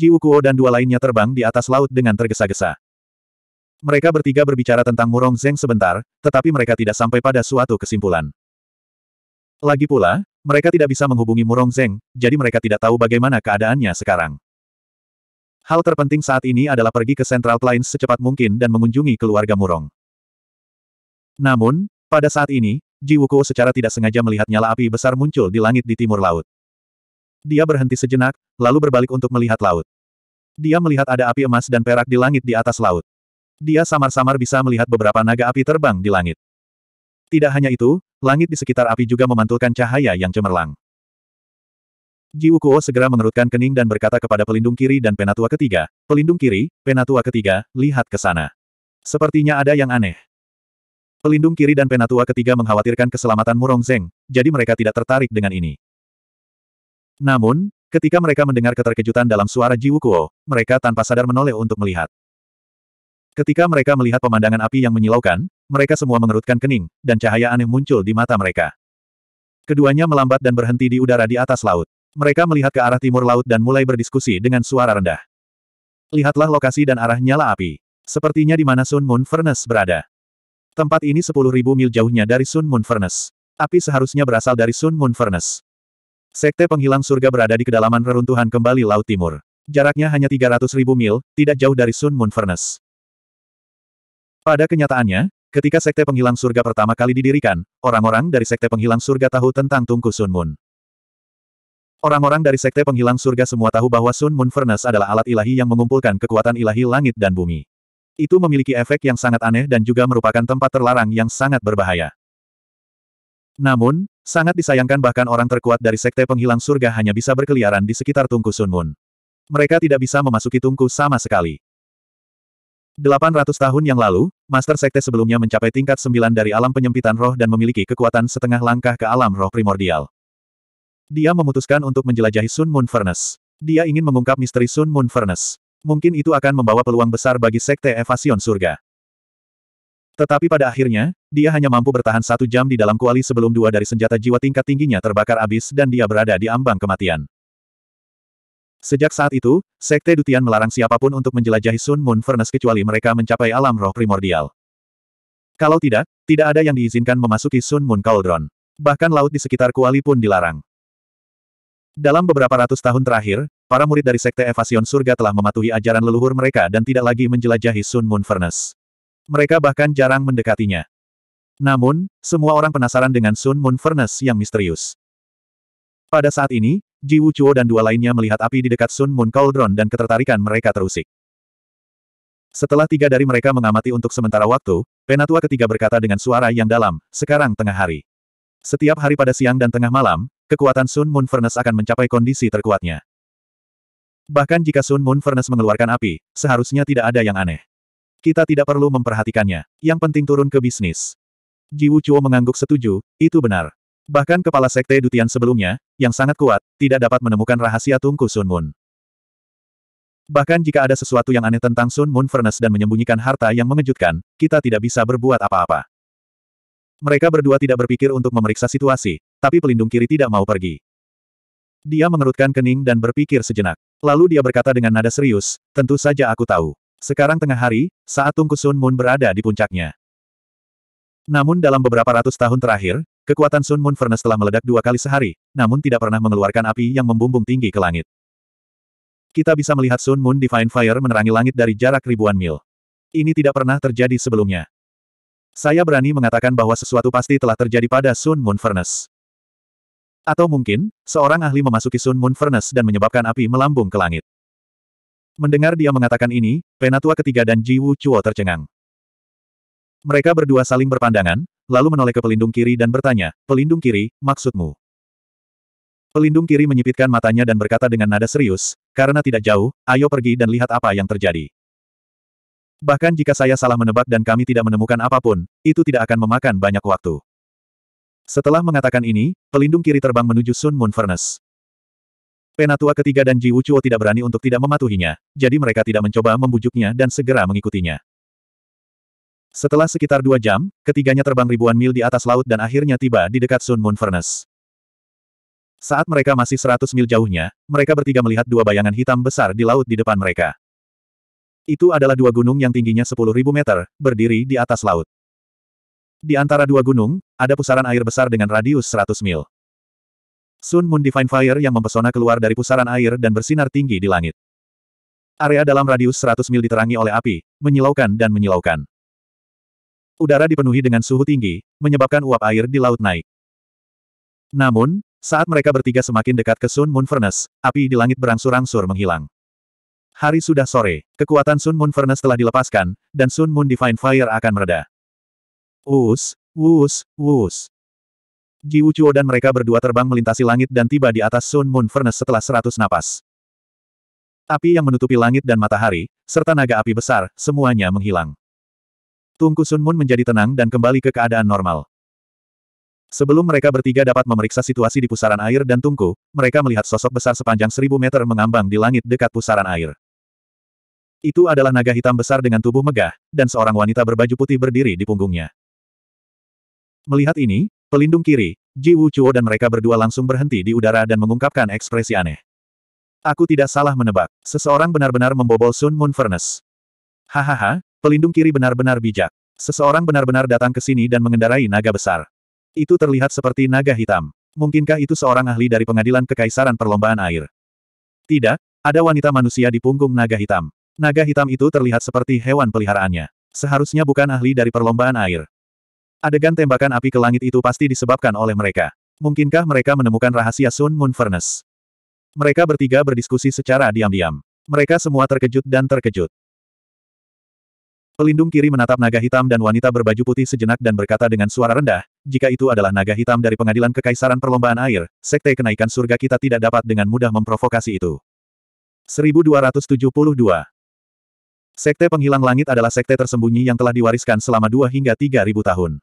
Ji Ukuo dan dua lainnya terbang di atas laut dengan tergesa-gesa. Mereka bertiga berbicara tentang Murong Zeng sebentar, tetapi mereka tidak sampai pada suatu kesimpulan. Lagi pula, mereka tidak bisa menghubungi Murong Zeng, jadi mereka tidak tahu bagaimana keadaannya sekarang. Hal terpenting saat ini adalah pergi ke Central Plains secepat mungkin dan mengunjungi keluarga Murong. Namun, pada saat ini, Ji Wukuo secara tidak sengaja melihat nyala api besar muncul di langit di timur laut. Dia berhenti sejenak, lalu berbalik untuk melihat laut. Dia melihat ada api emas dan perak di langit di atas laut. Dia samar-samar bisa melihat beberapa naga api terbang di langit. Tidak hanya itu, langit di sekitar api juga memantulkan cahaya yang cemerlang. Ji Wukuo segera mengerutkan kening dan berkata kepada pelindung kiri dan penatua ketiga, pelindung kiri, penatua ketiga, lihat ke sana. Sepertinya ada yang aneh. Pelindung kiri dan penatua ketiga mengkhawatirkan keselamatan Murong Zeng, jadi mereka tidak tertarik dengan ini. Namun, ketika mereka mendengar keterkejutan dalam suara Ji Wukuo, mereka tanpa sadar menoleh untuk melihat. Ketika mereka melihat pemandangan api yang menyilaukan, mereka semua mengerutkan kening, dan cahaya aneh muncul di mata mereka. Keduanya melambat dan berhenti di udara di atas laut. Mereka melihat ke arah timur laut dan mulai berdiskusi dengan suara rendah. Lihatlah lokasi dan arah nyala api. Sepertinya di mana Sun Moon Furnace berada. Tempat ini 10.000 mil jauhnya dari Sun Moon Furnace. Api seharusnya berasal dari Sun Moon Furnace. Sekte penghilang surga berada di kedalaman reruntuhan kembali Laut Timur. Jaraknya hanya 300 ribu mil, tidak jauh dari Sun Moon Furnace. Pada kenyataannya, ketika Sekte penghilang surga pertama kali didirikan, orang-orang dari Sekte penghilang surga tahu tentang Tungku Sun Moon. Orang-orang dari Sekte penghilang surga semua tahu bahwa Sun Moon Furnace adalah alat ilahi yang mengumpulkan kekuatan ilahi langit dan bumi. Itu memiliki efek yang sangat aneh dan juga merupakan tempat terlarang yang sangat berbahaya. Namun, Sangat disayangkan bahkan orang terkuat dari sekte penghilang surga hanya bisa berkeliaran di sekitar Tungku Sun Moon. Mereka tidak bisa memasuki Tungku sama sekali. 800 tahun yang lalu, Master Sekte sebelumnya mencapai tingkat 9 dari alam penyempitan roh dan memiliki kekuatan setengah langkah ke alam roh primordial. Dia memutuskan untuk menjelajahi Sun Moon Furnace. Dia ingin mengungkap misteri Sun Moon Furnace. Mungkin itu akan membawa peluang besar bagi Sekte Evasion Surga. Tetapi pada akhirnya, dia hanya mampu bertahan satu jam di dalam kuali sebelum dua dari senjata jiwa tingkat tingginya terbakar habis dan dia berada di ambang kematian. Sejak saat itu, Sekte Dutian melarang siapapun untuk menjelajahi Sun Moon Furnace kecuali mereka mencapai alam roh primordial. Kalau tidak, tidak ada yang diizinkan memasuki Sun Moon Cauldron. Bahkan laut di sekitar Kuali pun dilarang. Dalam beberapa ratus tahun terakhir, para murid dari Sekte Evasion Surga telah mematuhi ajaran leluhur mereka dan tidak lagi menjelajahi Sun Moon Furnace mereka bahkan jarang mendekatinya. Namun, semua orang penasaran dengan Sun Moon Furnace yang misterius. Pada saat ini, Ji Wuchuo dan dua lainnya melihat api di dekat Sun Moon Cauldron dan ketertarikan mereka terusik. Setelah tiga dari mereka mengamati untuk sementara waktu, Penatua ketiga berkata dengan suara yang dalam, sekarang tengah hari. Setiap hari pada siang dan tengah malam, kekuatan Sun Moon Furnace akan mencapai kondisi terkuatnya. Bahkan jika Sun Moon Furnace mengeluarkan api, seharusnya tidak ada yang aneh. Kita tidak perlu memperhatikannya. Yang penting turun ke bisnis. Ji Wuchuo mengangguk setuju, itu benar. Bahkan kepala sekte Dutian sebelumnya, yang sangat kuat, tidak dapat menemukan rahasia tungku Sun Moon. Bahkan jika ada sesuatu yang aneh tentang Sun Moon Furnace dan menyembunyikan harta yang mengejutkan, kita tidak bisa berbuat apa-apa. Mereka berdua tidak berpikir untuk memeriksa situasi, tapi pelindung kiri tidak mau pergi. Dia mengerutkan kening dan berpikir sejenak. Lalu dia berkata dengan nada serius, tentu saja aku tahu. Sekarang tengah hari, saat Tungku Sun Moon berada di puncaknya. Namun dalam beberapa ratus tahun terakhir, kekuatan Sun Moon Furnace telah meledak dua kali sehari, namun tidak pernah mengeluarkan api yang membumbung tinggi ke langit. Kita bisa melihat Sun Moon Divine Fire menerangi langit dari jarak ribuan mil. Ini tidak pernah terjadi sebelumnya. Saya berani mengatakan bahwa sesuatu pasti telah terjadi pada Sun Moon Furnace. Atau mungkin, seorang ahli memasuki Sun Moon Furnace dan menyebabkan api melambung ke langit. Mendengar dia mengatakan ini, penatua ketiga dan Ji Wu Chuo tercengang. Mereka berdua saling berpandangan, lalu menoleh ke pelindung kiri dan bertanya, Pelindung kiri, maksudmu? Pelindung kiri menyipitkan matanya dan berkata dengan nada serius, karena tidak jauh, ayo pergi dan lihat apa yang terjadi. Bahkan jika saya salah menebak dan kami tidak menemukan apapun, itu tidak akan memakan banyak waktu. Setelah mengatakan ini, pelindung kiri terbang menuju Sun Moon Furnace. Penatua ketiga dan Ji Wuchuo tidak berani untuk tidak mematuhinya, jadi mereka tidak mencoba membujuknya dan segera mengikutinya. Setelah sekitar dua jam, ketiganya terbang ribuan mil di atas laut dan akhirnya tiba di dekat Sun Moon Furnace. Saat mereka masih seratus mil jauhnya, mereka bertiga melihat dua bayangan hitam besar di laut di depan mereka. Itu adalah dua gunung yang tingginya sepuluh ribu meter, berdiri di atas laut. Di antara dua gunung, ada pusaran air besar dengan radius seratus mil. Sun Moon Divine Fire yang mempesona keluar dari pusaran air dan bersinar tinggi di langit. Area dalam radius 100 mil diterangi oleh api, menyilaukan dan menyilaukan. Udara dipenuhi dengan suhu tinggi, menyebabkan uap air di laut naik. Namun, saat mereka bertiga semakin dekat ke Sun Moon Furnace, api di langit berangsur-angsur menghilang. Hari sudah sore, kekuatan Sun Moon Furnace telah dilepaskan, dan Sun Moon Divine Fire akan mereda. Wus, wus, wus. Ji Wuchuo dan mereka berdua terbang melintasi langit dan tiba di atas Sun Moon Furnace setelah seratus napas. Api yang menutupi langit dan matahari, serta naga api besar, semuanya menghilang. Tungku Sun Moon menjadi tenang dan kembali ke keadaan normal. Sebelum mereka bertiga dapat memeriksa situasi di pusaran air dan tungku, mereka melihat sosok besar sepanjang seribu meter mengambang di langit dekat pusaran air. Itu adalah naga hitam besar dengan tubuh megah, dan seorang wanita berbaju putih berdiri di punggungnya. Melihat ini, pelindung kiri, Ji Wu Chuo dan mereka berdua langsung berhenti di udara dan mengungkapkan ekspresi aneh. Aku tidak salah menebak, seseorang benar-benar membobol Sun Moon Furnace. Hahaha, pelindung kiri benar-benar bijak. Seseorang benar-benar datang ke sini dan mengendarai naga besar. Itu terlihat seperti naga hitam. Mungkinkah itu seorang ahli dari pengadilan kekaisaran perlombaan air? Tidak, ada wanita manusia di punggung naga hitam. Naga hitam itu terlihat seperti hewan peliharaannya. Seharusnya bukan ahli dari perlombaan air. Adegan tembakan api ke langit itu pasti disebabkan oleh mereka. Mungkinkah mereka menemukan rahasia Sun Moon Furnace? Mereka bertiga berdiskusi secara diam-diam. Mereka semua terkejut dan terkejut. Pelindung kiri menatap naga hitam dan wanita berbaju putih sejenak dan berkata dengan suara rendah, jika itu adalah naga hitam dari pengadilan kekaisaran perlombaan air, sekte kenaikan surga kita tidak dapat dengan mudah memprovokasi itu. 1272 Sekte penghilang langit adalah sekte tersembunyi yang telah diwariskan selama 2 hingga ribu tahun.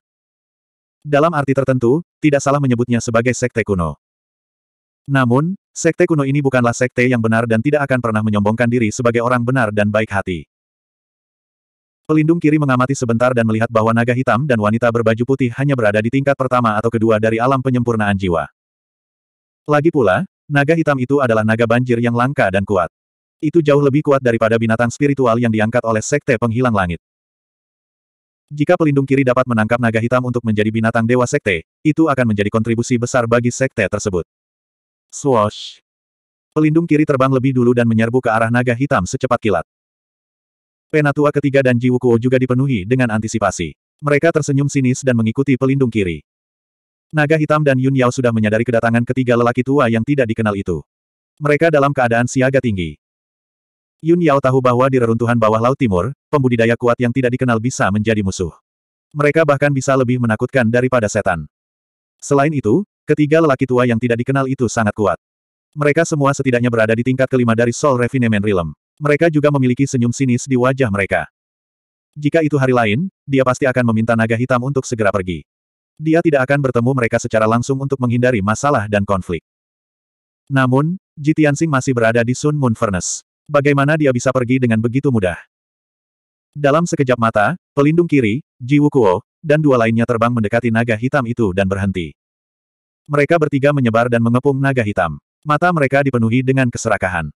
Dalam arti tertentu, tidak salah menyebutnya sebagai sekte kuno. Namun, sekte kuno ini bukanlah sekte yang benar dan tidak akan pernah menyombongkan diri sebagai orang benar dan baik hati. Pelindung kiri mengamati sebentar dan melihat bahwa naga hitam dan wanita berbaju putih hanya berada di tingkat pertama atau kedua dari alam penyempurnaan jiwa. Lagi pula, naga hitam itu adalah naga banjir yang langka dan kuat. Itu jauh lebih kuat daripada binatang spiritual yang diangkat oleh sekte penghilang langit. Jika pelindung kiri dapat menangkap naga hitam untuk menjadi binatang dewa sekte, itu akan menjadi kontribusi besar bagi sekte tersebut. Swash! Pelindung kiri terbang lebih dulu dan menyerbu ke arah naga hitam secepat kilat. Penatua ketiga dan Jiwukuo juga dipenuhi dengan antisipasi. Mereka tersenyum sinis dan mengikuti pelindung kiri. Naga hitam dan Yun Yao sudah menyadari kedatangan ketiga lelaki tua yang tidak dikenal itu. Mereka dalam keadaan siaga tinggi. Yun Yao tahu bahwa di reruntuhan bawah laut timur, pembudidaya kuat yang tidak dikenal bisa menjadi musuh. Mereka bahkan bisa lebih menakutkan daripada setan. Selain itu, ketiga lelaki tua yang tidak dikenal itu sangat kuat. Mereka semua setidaknya berada di tingkat kelima dari Soul Refinement Realm. Mereka juga memiliki senyum sinis di wajah mereka. Jika itu hari lain, dia pasti akan meminta naga hitam untuk segera pergi. Dia tidak akan bertemu mereka secara langsung untuk menghindari masalah dan konflik. Namun, Jitiansing masih berada di Sun Moon Furnace. Bagaimana dia bisa pergi dengan begitu mudah? Dalam sekejap mata, pelindung kiri, Ji Wukuo, dan dua lainnya terbang mendekati naga hitam itu dan berhenti. Mereka bertiga menyebar dan mengepung naga hitam. Mata mereka dipenuhi dengan keserakahan.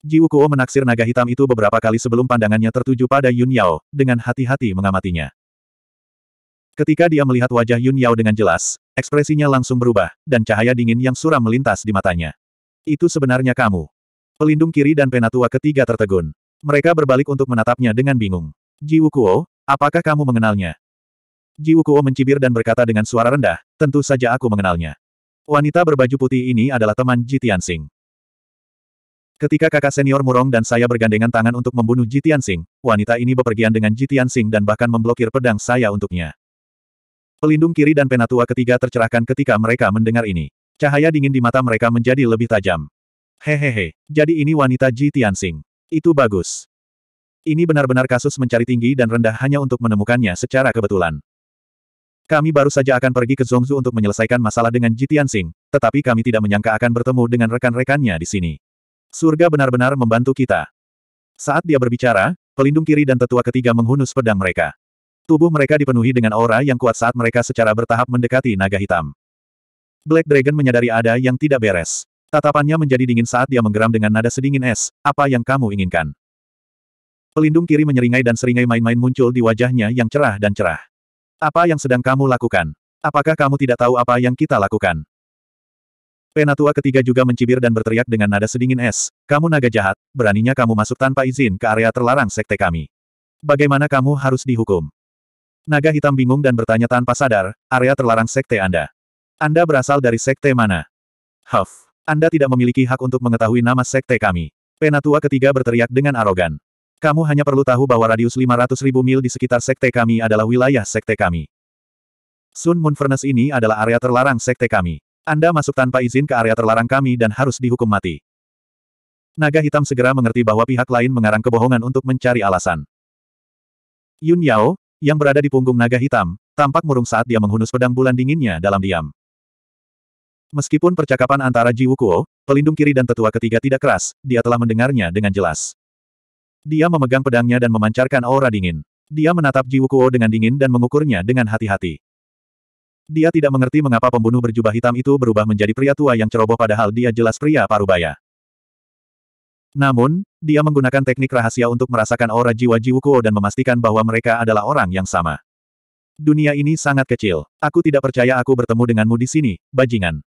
Ji Wukuo menaksir naga hitam itu beberapa kali sebelum pandangannya tertuju pada Yun Yao, dengan hati-hati mengamatinya. Ketika dia melihat wajah Yun Yao dengan jelas, ekspresinya langsung berubah, dan cahaya dingin yang suram melintas di matanya. Itu sebenarnya kamu. Pelindung kiri dan penatua ketiga tertegun. Mereka berbalik untuk menatapnya dengan bingung. Ji Wukuo, apakah kamu mengenalnya? Ji Wukuo mencibir dan berkata dengan suara rendah, tentu saja aku mengenalnya. Wanita berbaju putih ini adalah teman Ji Tianxing. Ketika kakak senior Murong dan saya bergandengan tangan untuk membunuh Ji Tianxing, wanita ini bepergian dengan Ji Tianxing dan bahkan memblokir pedang saya untuknya. Pelindung kiri dan penatua ketiga tercerahkan ketika mereka mendengar ini. Cahaya dingin di mata mereka menjadi lebih tajam. Hehehe, jadi ini wanita Ji Tianxing. Itu bagus. Ini benar-benar kasus mencari tinggi dan rendah hanya untuk menemukannya secara kebetulan. Kami baru saja akan pergi ke Zhongzhu untuk menyelesaikan masalah dengan Ji Tianxing, tetapi kami tidak menyangka akan bertemu dengan rekan-rekannya di sini. Surga benar-benar membantu kita. Saat dia berbicara, pelindung kiri dan tetua ketiga menghunus pedang mereka. Tubuh mereka dipenuhi dengan aura yang kuat saat mereka secara bertahap mendekati naga hitam. Black Dragon menyadari ada yang tidak beres. Tatapannya menjadi dingin saat dia menggeram dengan nada sedingin es, apa yang kamu inginkan? Pelindung kiri menyeringai dan seringai main-main muncul di wajahnya yang cerah dan cerah. Apa yang sedang kamu lakukan? Apakah kamu tidak tahu apa yang kita lakukan? Penatua ketiga juga mencibir dan berteriak dengan nada sedingin es, kamu naga jahat, beraninya kamu masuk tanpa izin ke area terlarang sekte kami. Bagaimana kamu harus dihukum? Naga hitam bingung dan bertanya tanpa sadar, area terlarang sekte Anda. Anda berasal dari sekte mana? Huff. Anda tidak memiliki hak untuk mengetahui nama sekte kami. Penatua ketiga berteriak dengan arogan. Kamu hanya perlu tahu bahwa radius 500 ribu mil di sekitar sekte kami adalah wilayah sekte kami. Sun Moon Furnace ini adalah area terlarang sekte kami. Anda masuk tanpa izin ke area terlarang kami dan harus dihukum mati. Naga hitam segera mengerti bahwa pihak lain mengarang kebohongan untuk mencari alasan. Yun Yao, yang berada di punggung naga hitam, tampak murung saat dia menghunus pedang bulan dinginnya dalam diam. Meskipun percakapan antara Ji Wukuo, pelindung kiri dan tetua ketiga tidak keras, dia telah mendengarnya dengan jelas. Dia memegang pedangnya dan memancarkan aura dingin. Dia menatap Ji Wukuo dengan dingin dan mengukurnya dengan hati-hati. Dia tidak mengerti mengapa pembunuh berjubah hitam itu berubah menjadi pria tua yang ceroboh padahal dia jelas pria parubaya. Namun, dia menggunakan teknik rahasia untuk merasakan aura jiwa Ji Wukuo dan memastikan bahwa mereka adalah orang yang sama. Dunia ini sangat kecil. Aku tidak percaya aku bertemu denganmu di sini, bajingan.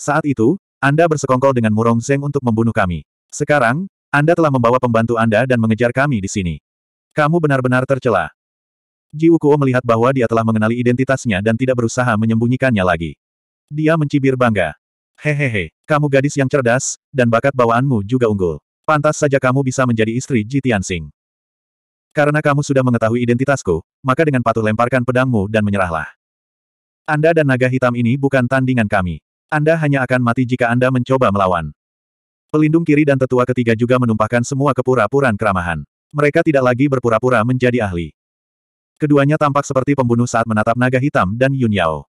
Saat itu, Anda bersekongkol dengan Murong Zeng untuk membunuh kami. Sekarang, Anda telah membawa pembantu Anda dan mengejar kami di sini. Kamu benar-benar tercela. Ji Wukuo melihat bahwa dia telah mengenali identitasnya dan tidak berusaha menyembunyikannya lagi. Dia mencibir bangga. Hehehe, kamu gadis yang cerdas, dan bakat bawaanmu juga unggul. Pantas saja kamu bisa menjadi istri Ji Tianxing. Karena kamu sudah mengetahui identitasku, maka dengan patuh lemparkan pedangmu dan menyerahlah. Anda dan naga hitam ini bukan tandingan kami. Anda hanya akan mati jika Anda mencoba melawan. Pelindung kiri dan tetua ketiga juga menumpahkan semua kepura-puraan keramahan. Mereka tidak lagi berpura-pura menjadi ahli. Keduanya tampak seperti pembunuh saat menatap naga hitam dan Yun Yao.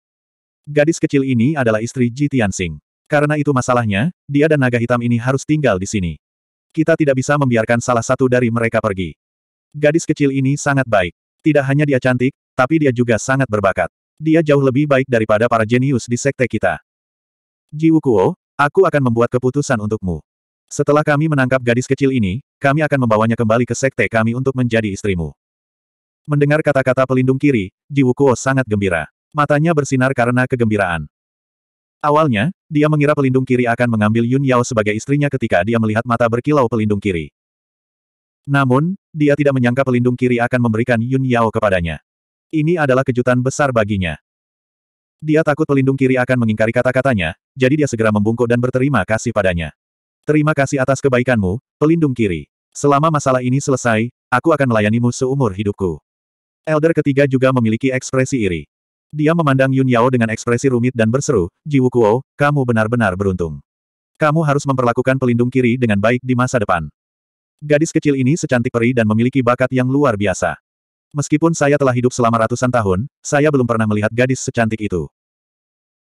Gadis kecil ini adalah istri Ji Tianxing. Karena itu masalahnya, dia dan naga hitam ini harus tinggal di sini. Kita tidak bisa membiarkan salah satu dari mereka pergi. Gadis kecil ini sangat baik. Tidak hanya dia cantik, tapi dia juga sangat berbakat. Dia jauh lebih baik daripada para jenius di sekte kita. Ji Wukuo, aku akan membuat keputusan untukmu. Setelah kami menangkap gadis kecil ini, kami akan membawanya kembali ke sekte kami untuk menjadi istrimu. Mendengar kata-kata pelindung kiri, Ji Wukuo sangat gembira. Matanya bersinar karena kegembiraan. Awalnya, dia mengira pelindung kiri akan mengambil Yun Yao sebagai istrinya ketika dia melihat mata berkilau pelindung kiri. Namun, dia tidak menyangka pelindung kiri akan memberikan Yun Yao kepadanya. Ini adalah kejutan besar baginya. Dia takut pelindung kiri akan mengingkari kata-katanya, jadi dia segera membungkuk dan berterima kasih padanya. Terima kasih atas kebaikanmu, pelindung kiri. Selama masalah ini selesai, aku akan melayanimu seumur hidupku. Elder ketiga juga memiliki ekspresi iri. Dia memandang Yun Yao dengan ekspresi rumit dan berseru, Ji Wukuo, kamu benar-benar beruntung. Kamu harus memperlakukan pelindung kiri dengan baik di masa depan. Gadis kecil ini secantik peri dan memiliki bakat yang luar biasa. Meskipun saya telah hidup selama ratusan tahun, saya belum pernah melihat gadis secantik itu.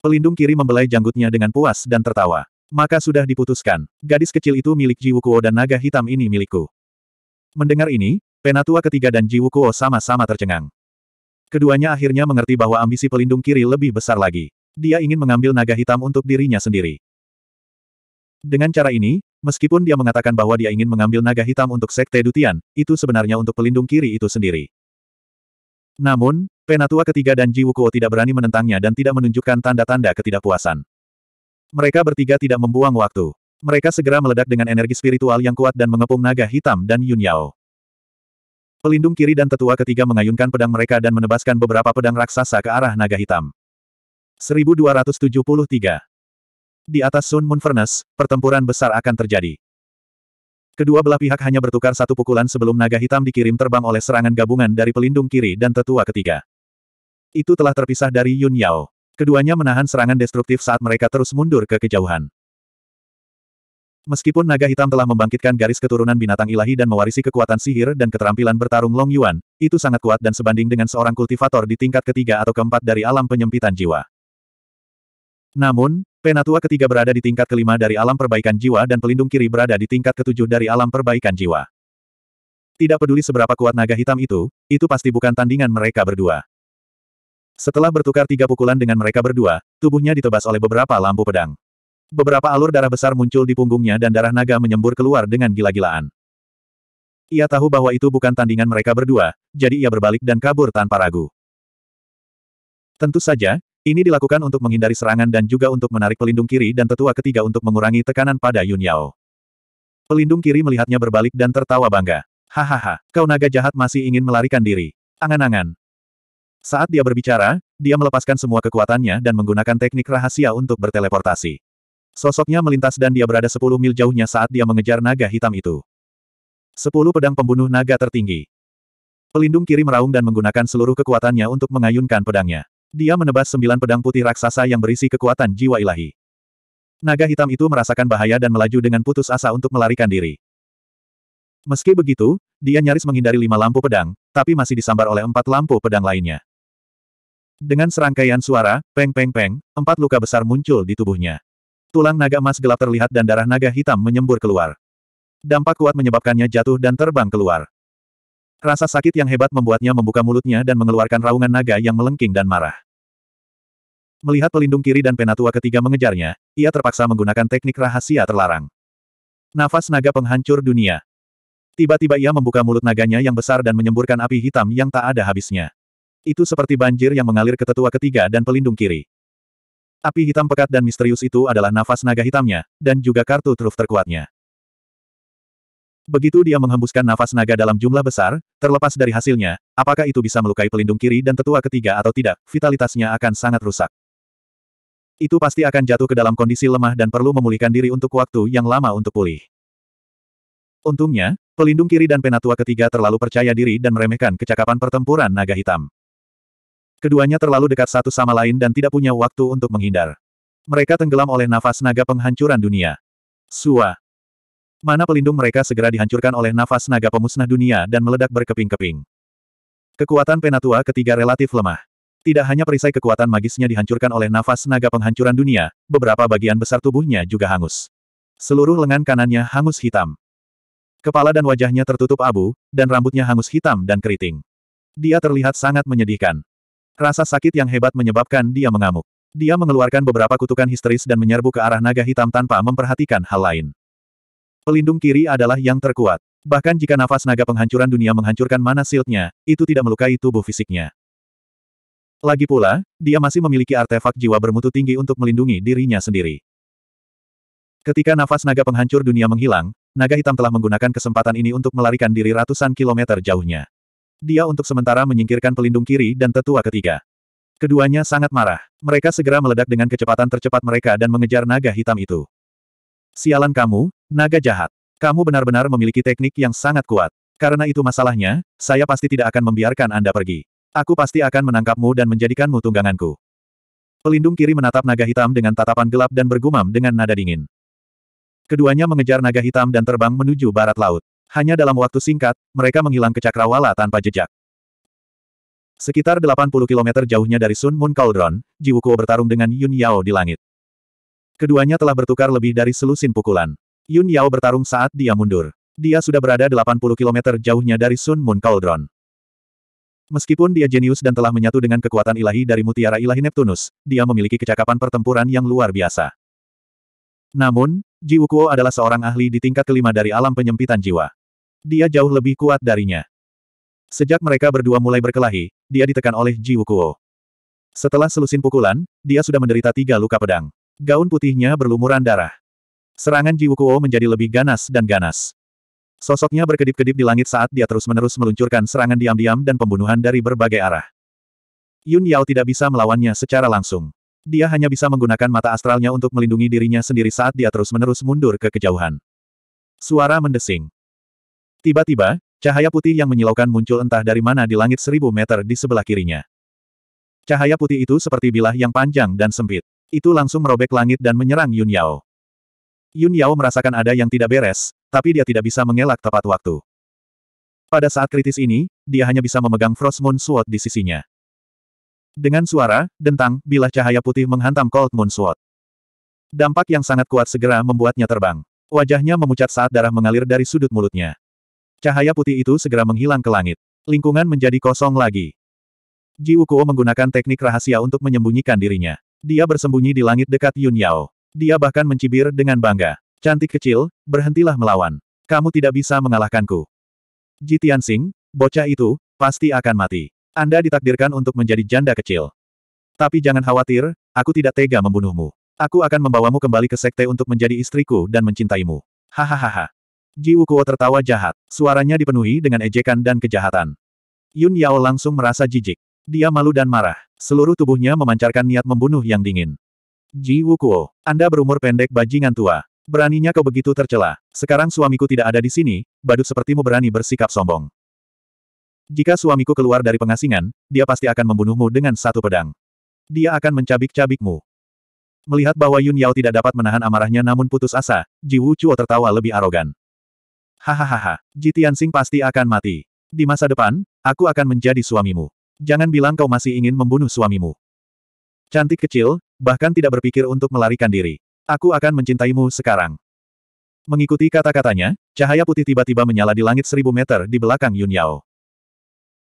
Pelindung kiri membelai janggutnya dengan puas dan tertawa. Maka sudah diputuskan, gadis kecil itu milik Jiwukuo dan naga hitam ini milikku. Mendengar ini, Penatua ketiga dan Jiwukuo sama-sama tercengang. Keduanya akhirnya mengerti bahwa ambisi pelindung kiri lebih besar lagi. Dia ingin mengambil naga hitam untuk dirinya sendiri. Dengan cara ini, meskipun dia mengatakan bahwa dia ingin mengambil naga hitam untuk Sekte Dutian, itu sebenarnya untuk pelindung kiri itu sendiri. Namun, Penatua ketiga dan Ji Wukuo tidak berani menentangnya dan tidak menunjukkan tanda-tanda ketidakpuasan. Mereka bertiga tidak membuang waktu. Mereka segera meledak dengan energi spiritual yang kuat dan mengepung naga hitam dan Yun Yao. Pelindung kiri dan tetua ketiga mengayunkan pedang mereka dan menebaskan beberapa pedang raksasa ke arah naga hitam. 1273 Di atas Sun Moon Furnace, pertempuran besar akan terjadi. Kedua belah pihak hanya bertukar satu pukulan sebelum naga hitam dikirim terbang oleh serangan gabungan dari pelindung kiri dan tetua ketiga. Itu telah terpisah dari Yun Yao. Keduanya menahan serangan destruktif saat mereka terus mundur ke kejauhan. Meskipun naga hitam telah membangkitkan garis keturunan binatang ilahi dan mewarisi kekuatan sihir dan keterampilan bertarung Long Yuan, itu sangat kuat dan sebanding dengan seorang kultivator di tingkat ketiga atau keempat dari alam penyempitan jiwa. Namun, Penatua ketiga berada di tingkat kelima dari alam perbaikan jiwa dan pelindung kiri berada di tingkat ketujuh dari alam perbaikan jiwa. Tidak peduli seberapa kuat naga hitam itu, itu pasti bukan tandingan mereka berdua. Setelah bertukar tiga pukulan dengan mereka berdua, tubuhnya ditebas oleh beberapa lampu pedang. Beberapa alur darah besar muncul di punggungnya dan darah naga menyembur keluar dengan gila-gilaan. Ia tahu bahwa itu bukan tandingan mereka berdua, jadi ia berbalik dan kabur tanpa ragu. Tentu saja, ini dilakukan untuk menghindari serangan dan juga untuk menarik pelindung kiri dan tetua ketiga untuk mengurangi tekanan pada Yun Yao. Pelindung kiri melihatnya berbalik dan tertawa bangga. Hahaha, kau naga jahat masih ingin melarikan diri. Angan-angan. Saat dia berbicara, dia melepaskan semua kekuatannya dan menggunakan teknik rahasia untuk berteleportasi. Sosoknya melintas dan dia berada 10 mil jauhnya saat dia mengejar naga hitam itu. 10 pedang pembunuh naga tertinggi. Pelindung kiri meraung dan menggunakan seluruh kekuatannya untuk mengayunkan pedangnya. Dia menebas sembilan pedang putih raksasa yang berisi kekuatan jiwa ilahi. Naga hitam itu merasakan bahaya dan melaju dengan putus asa untuk melarikan diri. Meski begitu, dia nyaris menghindari lima lampu pedang, tapi masih disambar oleh empat lampu pedang lainnya. Dengan serangkaian suara, peng-peng-peng, empat luka besar muncul di tubuhnya. Tulang naga emas gelap terlihat dan darah naga hitam menyembur keluar. Dampak kuat menyebabkannya jatuh dan terbang keluar. Rasa sakit yang hebat membuatnya membuka mulutnya dan mengeluarkan raungan naga yang melengking dan marah. Melihat pelindung kiri dan penatua ketiga mengejarnya, ia terpaksa menggunakan teknik rahasia terlarang. Nafas naga penghancur dunia. Tiba-tiba ia membuka mulut naganya yang besar dan menyemburkan api hitam yang tak ada habisnya. Itu seperti banjir yang mengalir ke tetua ketiga dan pelindung kiri. Api hitam pekat dan misterius itu adalah nafas naga hitamnya, dan juga kartu truf terkuatnya. Begitu dia menghembuskan nafas naga dalam jumlah besar, terlepas dari hasilnya, apakah itu bisa melukai pelindung kiri dan tetua ketiga atau tidak, vitalitasnya akan sangat rusak. Itu pasti akan jatuh ke dalam kondisi lemah dan perlu memulihkan diri untuk waktu yang lama untuk pulih. Untungnya, pelindung kiri dan penatua ketiga terlalu percaya diri dan meremehkan kecakapan pertempuran naga hitam. Keduanya terlalu dekat satu sama lain dan tidak punya waktu untuk menghindar. Mereka tenggelam oleh nafas naga penghancuran dunia. Sua. Mana pelindung mereka segera dihancurkan oleh nafas naga pemusnah dunia dan meledak berkeping-keping. Kekuatan penatua ketiga relatif lemah. Tidak hanya perisai kekuatan magisnya dihancurkan oleh nafas naga penghancuran dunia, beberapa bagian besar tubuhnya juga hangus. Seluruh lengan kanannya hangus hitam. Kepala dan wajahnya tertutup abu, dan rambutnya hangus hitam dan keriting. Dia terlihat sangat menyedihkan. Rasa sakit yang hebat menyebabkan dia mengamuk. Dia mengeluarkan beberapa kutukan histeris dan menyerbu ke arah naga hitam tanpa memperhatikan hal lain. Pelindung kiri adalah yang terkuat. Bahkan jika nafas naga penghancuran dunia menghancurkan mana shieldnya, itu tidak melukai tubuh fisiknya. Lagi pula, dia masih memiliki artefak jiwa bermutu tinggi untuk melindungi dirinya sendiri. Ketika nafas naga penghancur dunia menghilang, naga hitam telah menggunakan kesempatan ini untuk melarikan diri ratusan kilometer jauhnya. Dia untuk sementara menyingkirkan pelindung kiri dan tetua ketiga. Keduanya sangat marah. Mereka segera meledak dengan kecepatan tercepat mereka dan mengejar naga hitam itu. Sialan kamu, naga jahat. Kamu benar-benar memiliki teknik yang sangat kuat. Karena itu masalahnya, saya pasti tidak akan membiarkan Anda pergi. Aku pasti akan menangkapmu dan menjadikanmu tungganganku. Pelindung kiri menatap naga hitam dengan tatapan gelap dan bergumam dengan nada dingin. Keduanya mengejar naga hitam dan terbang menuju barat laut. Hanya dalam waktu singkat, mereka menghilang ke cakrawala tanpa jejak. Sekitar 80 km jauhnya dari Sun Moon Cauldron, Jiwuko bertarung dengan Yun Yao di langit. Keduanya telah bertukar lebih dari selusin pukulan. Yun Yao bertarung saat dia mundur. Dia sudah berada 80 km jauhnya dari Sun Moon Cauldron. Meskipun dia jenius dan telah menyatu dengan kekuatan ilahi dari mutiara ilahi Neptunus, dia memiliki kecakapan pertempuran yang luar biasa. Namun, Ji Wukuo adalah seorang ahli di tingkat kelima dari alam penyempitan jiwa. Dia jauh lebih kuat darinya. Sejak mereka berdua mulai berkelahi, dia ditekan oleh Ji Wukuo. Setelah selusin pukulan, dia sudah menderita tiga luka pedang. Gaun putihnya berlumuran darah. Serangan Ji Wukuo menjadi lebih ganas dan ganas. Sosoknya berkedip-kedip di langit saat dia terus-menerus meluncurkan serangan diam-diam dan pembunuhan dari berbagai arah. Yun Yao tidak bisa melawannya secara langsung. Dia hanya bisa menggunakan mata astralnya untuk melindungi dirinya sendiri saat dia terus-menerus mundur ke kejauhan. Suara mendesing. Tiba-tiba, cahaya putih yang menyilaukan muncul entah dari mana di langit seribu meter di sebelah kirinya. Cahaya putih itu seperti bilah yang panjang dan sempit. Itu langsung merobek langit dan menyerang Yun Yao. Yun Yao merasakan ada yang tidak beres, tapi dia tidak bisa mengelak tepat waktu. Pada saat kritis ini, dia hanya bisa memegang Frost Moon Sword di sisinya. Dengan suara, dentang, bilah cahaya putih menghantam Cold Moon Sword. Dampak yang sangat kuat segera membuatnya terbang. Wajahnya memucat saat darah mengalir dari sudut mulutnya. Cahaya putih itu segera menghilang ke langit. Lingkungan menjadi kosong lagi. Ji Wukuo menggunakan teknik rahasia untuk menyembunyikan dirinya. Dia bersembunyi di langit dekat Yun Yao. Dia bahkan mencibir dengan bangga. Cantik kecil, berhentilah melawan. Kamu tidak bisa mengalahkanku. Ji Tianxing, bocah itu, pasti akan mati. Anda ditakdirkan untuk menjadi janda kecil. Tapi jangan khawatir, aku tidak tega membunuhmu. Aku akan membawamu kembali ke sekte untuk menjadi istriku dan mencintaimu. Hahaha. Ji Wukuo tertawa jahat. Suaranya dipenuhi dengan ejekan dan kejahatan. Yun Yao langsung merasa jijik. Dia malu dan marah. Seluruh tubuhnya memancarkan niat membunuh yang dingin. Ji Wukuo, Anda berumur pendek bajingan tua. Beraninya kau begitu tercela. Sekarang suamiku tidak ada di sini, badut sepertimu berani bersikap sombong. Jika suamiku keluar dari pengasingan, dia pasti akan membunuhmu dengan satu pedang. Dia akan mencabik-cabikmu. Melihat bahwa Yun Yao tidak dapat menahan amarahnya namun putus asa, Ji Wu Chuo tertawa lebih arogan. Hahaha, Ji Tianxing pasti akan mati. Di masa depan, aku akan menjadi suamimu. Jangan bilang kau masih ingin membunuh suamimu. Cantik kecil, bahkan tidak berpikir untuk melarikan diri. Aku akan mencintaimu sekarang. Mengikuti kata-katanya, cahaya putih tiba-tiba menyala di langit seribu meter di belakang Yun Yao.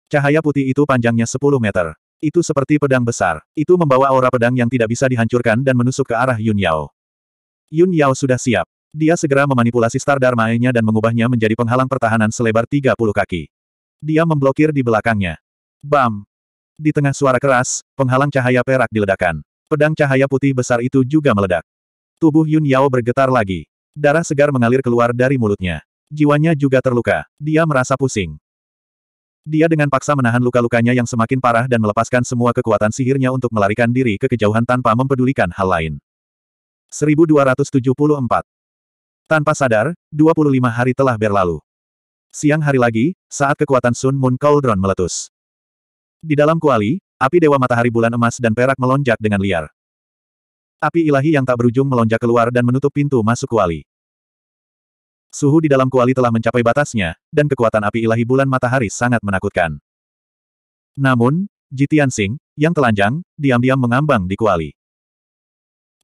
Cahaya putih itu panjangnya sepuluh meter. Itu seperti pedang besar. Itu membawa aura pedang yang tidak bisa dihancurkan dan menusuk ke arah Yun Yao. Yun Yao sudah siap. Dia segera memanipulasi star darmanya dan mengubahnya menjadi penghalang pertahanan selebar 30 kaki. Dia memblokir di belakangnya. Bam! Di tengah suara keras, penghalang cahaya perak diledakkan. Pedang cahaya putih besar itu juga meledak. Tubuh Yun Yao bergetar lagi. Darah segar mengalir keluar dari mulutnya. Jiwanya juga terluka. Dia merasa pusing. Dia dengan paksa menahan luka-lukanya yang semakin parah dan melepaskan semua kekuatan sihirnya untuk melarikan diri ke kejauhan tanpa mempedulikan hal lain. 1274 Tanpa sadar, 25 hari telah berlalu. Siang hari lagi, saat kekuatan Sun Moon Cauldron meletus. Di dalam kuali, api Dewa Matahari Bulan Emas dan Perak melonjak dengan liar. Api ilahi yang tak berujung melonjak keluar dan menutup pintu masuk kuali. Suhu di dalam kuali telah mencapai batasnya, dan kekuatan api ilahi bulan matahari sangat menakutkan. Namun, Jitian Sing, yang telanjang, diam-diam mengambang di kuali.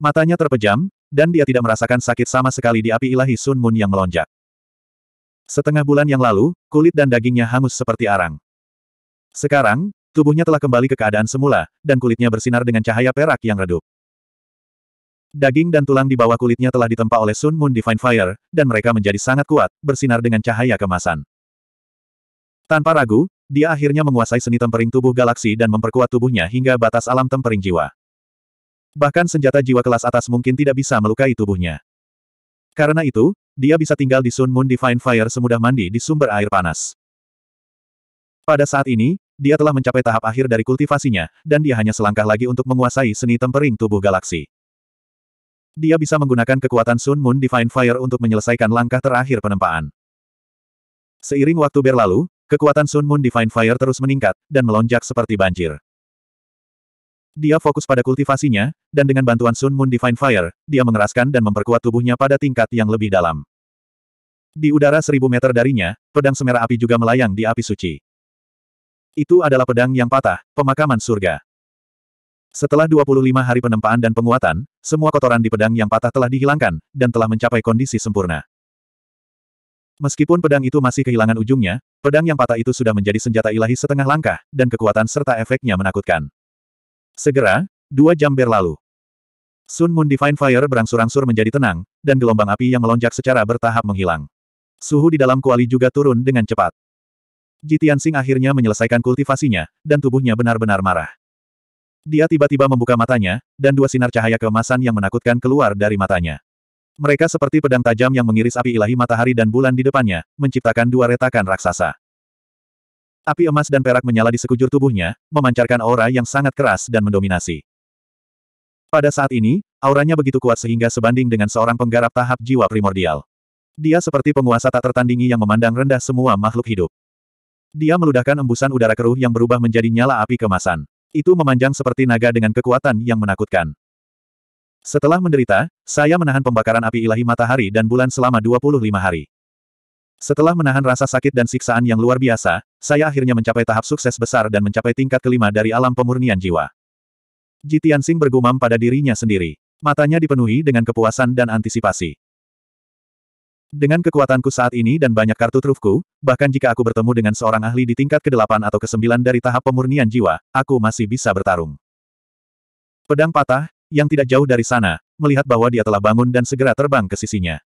Matanya terpejam, dan dia tidak merasakan sakit sama sekali di api ilahi Sun Moon yang melonjak. Setengah bulan yang lalu, kulit dan dagingnya hangus seperti arang. Sekarang, tubuhnya telah kembali ke keadaan semula, dan kulitnya bersinar dengan cahaya perak yang redup. Daging dan tulang di bawah kulitnya telah ditempa oleh Sun Moon Divine Fire, dan mereka menjadi sangat kuat, bersinar dengan cahaya kemasan. Tanpa ragu, dia akhirnya menguasai seni tempering tubuh galaksi dan memperkuat tubuhnya hingga batas alam tempering jiwa. Bahkan senjata jiwa kelas atas mungkin tidak bisa melukai tubuhnya. Karena itu, dia bisa tinggal di Sun Moon Divine Fire semudah mandi di sumber air panas. Pada saat ini, dia telah mencapai tahap akhir dari kultivasinya, dan dia hanya selangkah lagi untuk menguasai seni tempering tubuh galaksi. Dia bisa menggunakan kekuatan Sun Moon Divine Fire untuk menyelesaikan langkah terakhir penempaan. Seiring waktu berlalu, kekuatan Sun Moon Divine Fire terus meningkat, dan melonjak seperti banjir. Dia fokus pada kultivasinya, dan dengan bantuan Sun Moon Divine Fire, dia mengeraskan dan memperkuat tubuhnya pada tingkat yang lebih dalam. Di udara seribu meter darinya, pedang semerah api juga melayang di api suci. Itu adalah pedang yang patah, pemakaman surga. Setelah 25 hari penempaan dan penguatan, semua kotoran di pedang yang patah telah dihilangkan, dan telah mencapai kondisi sempurna. Meskipun pedang itu masih kehilangan ujungnya, pedang yang patah itu sudah menjadi senjata ilahi setengah langkah, dan kekuatan serta efeknya menakutkan. Segera, dua jam berlalu. Sun Moon Divine Fire berangsur-angsur menjadi tenang, dan gelombang api yang melonjak secara bertahap menghilang. Suhu di dalam kuali juga turun dengan cepat. Jitian Sing akhirnya menyelesaikan kultivasinya, dan tubuhnya benar-benar marah. Dia tiba-tiba membuka matanya, dan dua sinar cahaya keemasan yang menakutkan keluar dari matanya. Mereka seperti pedang tajam yang mengiris api ilahi matahari dan bulan di depannya, menciptakan dua retakan raksasa. Api emas dan perak menyala di sekujur tubuhnya, memancarkan aura yang sangat keras dan mendominasi. Pada saat ini, auranya begitu kuat sehingga sebanding dengan seorang penggarap tahap jiwa primordial. Dia seperti penguasa tak tertandingi yang memandang rendah semua makhluk hidup. Dia meludahkan embusan udara keruh yang berubah menjadi nyala api kemasan. Itu memanjang seperti naga dengan kekuatan yang menakutkan. Setelah menderita, saya menahan pembakaran api ilahi matahari dan bulan selama 25 hari. Setelah menahan rasa sakit dan siksaan yang luar biasa, saya akhirnya mencapai tahap sukses besar dan mencapai tingkat kelima dari alam pemurnian jiwa. Jitian Jitiansing bergumam pada dirinya sendiri. Matanya dipenuhi dengan kepuasan dan antisipasi. Dengan kekuatanku saat ini dan banyak kartu trufku, bahkan jika aku bertemu dengan seorang ahli di tingkat ke-8 atau ke-9 dari tahap pemurnian jiwa, aku masih bisa bertarung. Pedang patah, yang tidak jauh dari sana, melihat bahwa dia telah bangun dan segera terbang ke sisinya.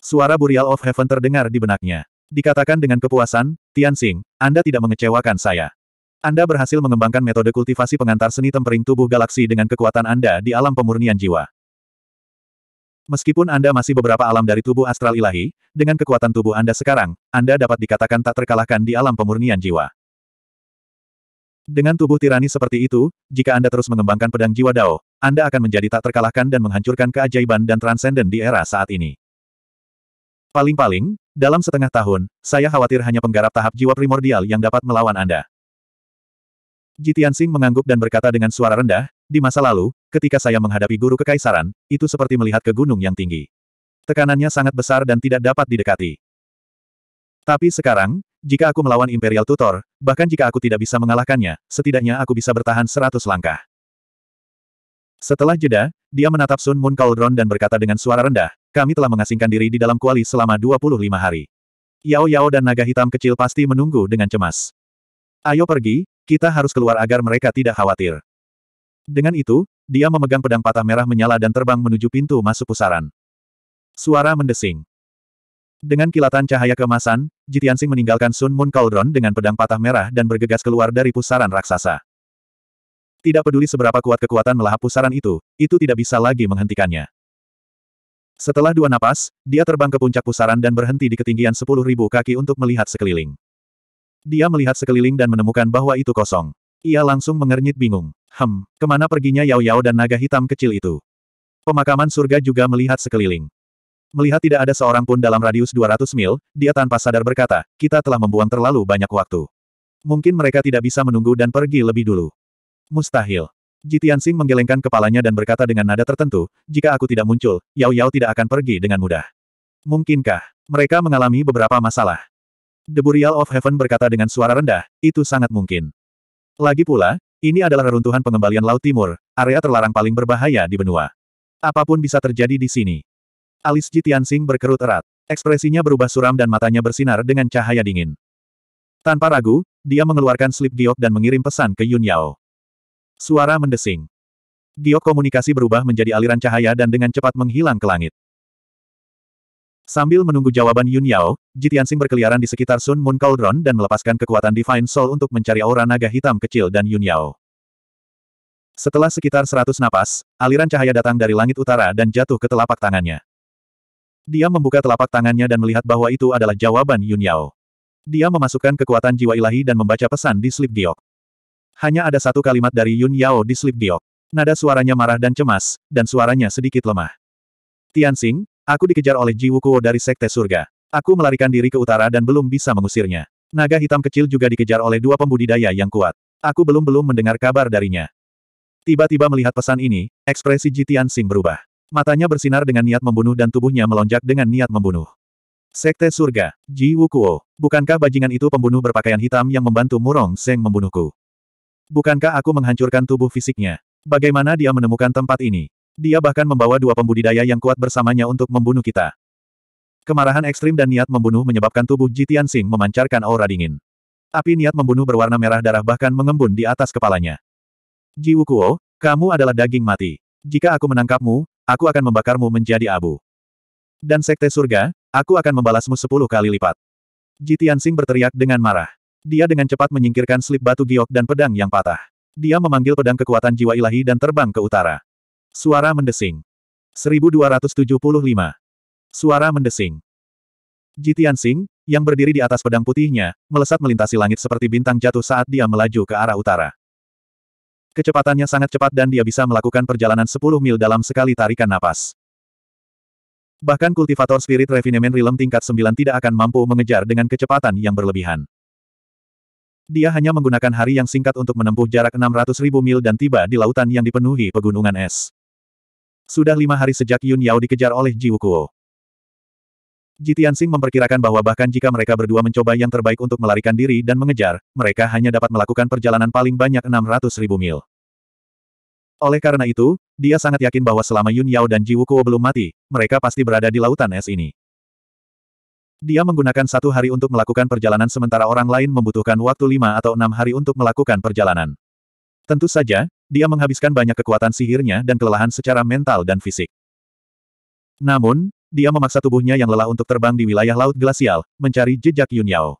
Suara Burial of Heaven terdengar di benaknya. Dikatakan dengan kepuasan, Tian Tianxing, Anda tidak mengecewakan saya. Anda berhasil mengembangkan metode kultivasi pengantar seni tempering tubuh galaksi dengan kekuatan Anda di alam pemurnian jiwa. Meskipun Anda masih beberapa alam dari tubuh astral ilahi, dengan kekuatan tubuh Anda sekarang, Anda dapat dikatakan tak terkalahkan di alam pemurnian jiwa. Dengan tubuh tirani seperti itu, jika Anda terus mengembangkan pedang jiwa Dao, Anda akan menjadi tak terkalahkan dan menghancurkan keajaiban dan transenden di era saat ini. Paling-paling, dalam setengah tahun, saya khawatir hanya penggarap tahap jiwa primordial yang dapat melawan Anda. Jitian Sing mengangguk dan berkata dengan suara rendah, di masa lalu, ketika saya menghadapi guru kekaisaran, itu seperti melihat ke gunung yang tinggi. Tekanannya sangat besar dan tidak dapat didekati. Tapi sekarang, jika aku melawan Imperial Tutor, bahkan jika aku tidak bisa mengalahkannya, setidaknya aku bisa bertahan seratus langkah. Setelah jeda, dia menatap Sun Moon Cauldron dan berkata dengan suara rendah, kami telah mengasingkan diri di dalam kuali selama 25 hari. Yao Yao dan naga hitam kecil pasti menunggu dengan cemas. Ayo pergi, kita harus keluar agar mereka tidak khawatir. Dengan itu, dia memegang pedang patah merah menyala dan terbang menuju pintu masuk pusaran. Suara mendesing. Dengan kilatan cahaya kemasan, Jitiansing meninggalkan Sun Moon Cauldron dengan pedang patah merah dan bergegas keluar dari pusaran raksasa. Tidak peduli seberapa kuat kekuatan melahap pusaran itu, itu tidak bisa lagi menghentikannya. Setelah dua napas, dia terbang ke puncak pusaran dan berhenti di ketinggian sepuluh ribu kaki untuk melihat sekeliling. Dia melihat sekeliling dan menemukan bahwa itu kosong. Ia langsung mengernyit bingung. Hem, kemana perginya Yao Yao dan naga hitam kecil itu? Pemakaman surga juga melihat sekeliling. Melihat tidak ada seorang pun dalam radius 200 mil, dia tanpa sadar berkata, kita telah membuang terlalu banyak waktu. Mungkin mereka tidak bisa menunggu dan pergi lebih dulu. Mustahil. Jitian Sing menggelengkan kepalanya dan berkata dengan nada tertentu, jika aku tidak muncul, Yao Yao tidak akan pergi dengan mudah. Mungkinkah, mereka mengalami beberapa masalah. The Burial of Heaven berkata dengan suara rendah, itu sangat mungkin. Lagi pula, ini adalah reruntuhan pengembalian Laut Timur, area terlarang paling berbahaya di benua. Apapun bisa terjadi di sini. Alis Ji Tianxing berkerut erat. Ekspresinya berubah suram dan matanya bersinar dengan cahaya dingin. Tanpa ragu, dia mengeluarkan slip giok dan mengirim pesan ke Yun Yao. Suara mendesing. Giok komunikasi berubah menjadi aliran cahaya dan dengan cepat menghilang ke langit. Sambil menunggu jawaban Yun Yao, Jitiansing berkeliaran di sekitar Sun Moon Cauldron dan melepaskan kekuatan Divine Soul untuk mencari aura naga hitam kecil dan Yun Yao. Setelah sekitar seratus napas, aliran cahaya datang dari langit utara dan jatuh ke telapak tangannya. Dia membuka telapak tangannya dan melihat bahwa itu adalah jawaban Yun Yao. Dia memasukkan kekuatan jiwa ilahi dan membaca pesan di slip diok. Hanya ada satu kalimat dari Yun Yao di slip diok. Nada suaranya marah dan cemas, dan suaranya sedikit lemah. Tianxing, Aku dikejar oleh Ji Wukuo dari Sekte Surga. Aku melarikan diri ke utara dan belum bisa mengusirnya. Naga hitam kecil juga dikejar oleh dua pembudidaya yang kuat. Aku belum-belum mendengar kabar darinya. Tiba-tiba melihat pesan ini, ekspresi Jitian Sing berubah. Matanya bersinar dengan niat membunuh dan tubuhnya melonjak dengan niat membunuh. Sekte Surga, Ji Wukuo. Bukankah bajingan itu pembunuh berpakaian hitam yang membantu Murong Seng membunuhku? Bukankah aku menghancurkan tubuh fisiknya? Bagaimana dia menemukan tempat ini? Dia bahkan membawa dua pembudidaya yang kuat bersamanya untuk membunuh kita. Kemarahan ekstrim dan niat membunuh menyebabkan tubuh Jitian Sing memancarkan aura dingin. Api niat membunuh berwarna merah darah bahkan mengembun di atas kepalanya. Ji Wukuo, kamu adalah daging mati. Jika aku menangkapmu, aku akan membakarmu menjadi abu. Dan Sekte Surga, aku akan membalasmu sepuluh kali lipat. Jitian Sing berteriak dengan marah. Dia dengan cepat menyingkirkan slip batu giok dan pedang yang patah. Dia memanggil pedang kekuatan jiwa ilahi dan terbang ke utara. Suara mendesing. 1275. Suara mendesing. Jitian Singh yang berdiri di atas pedang putihnya, melesat melintasi langit seperti bintang jatuh saat dia melaju ke arah utara. Kecepatannya sangat cepat dan dia bisa melakukan perjalanan 10 mil dalam sekali tarikan napas. Bahkan kultivator spirit refinement realm tingkat 9 tidak akan mampu mengejar dengan kecepatan yang berlebihan. Dia hanya menggunakan hari yang singkat untuk menempuh jarak ribu mil dan tiba di lautan yang dipenuhi pegunungan es. Sudah lima hari sejak Yun Yao dikejar oleh Ji Wukuo. Ji Tianxing memperkirakan bahwa bahkan jika mereka berdua mencoba yang terbaik untuk melarikan diri dan mengejar, mereka hanya dapat melakukan perjalanan paling banyak 600 ribu mil. Oleh karena itu, dia sangat yakin bahwa selama Yun Yao dan Ji Wukuo belum mati, mereka pasti berada di lautan es ini. Dia menggunakan satu hari untuk melakukan perjalanan sementara orang lain membutuhkan waktu lima atau enam hari untuk melakukan perjalanan. Tentu saja, dia menghabiskan banyak kekuatan sihirnya dan kelelahan secara mental dan fisik. Namun, dia memaksa tubuhnya yang lelah untuk terbang di wilayah Laut Glasial, mencari jejak Yun Yao.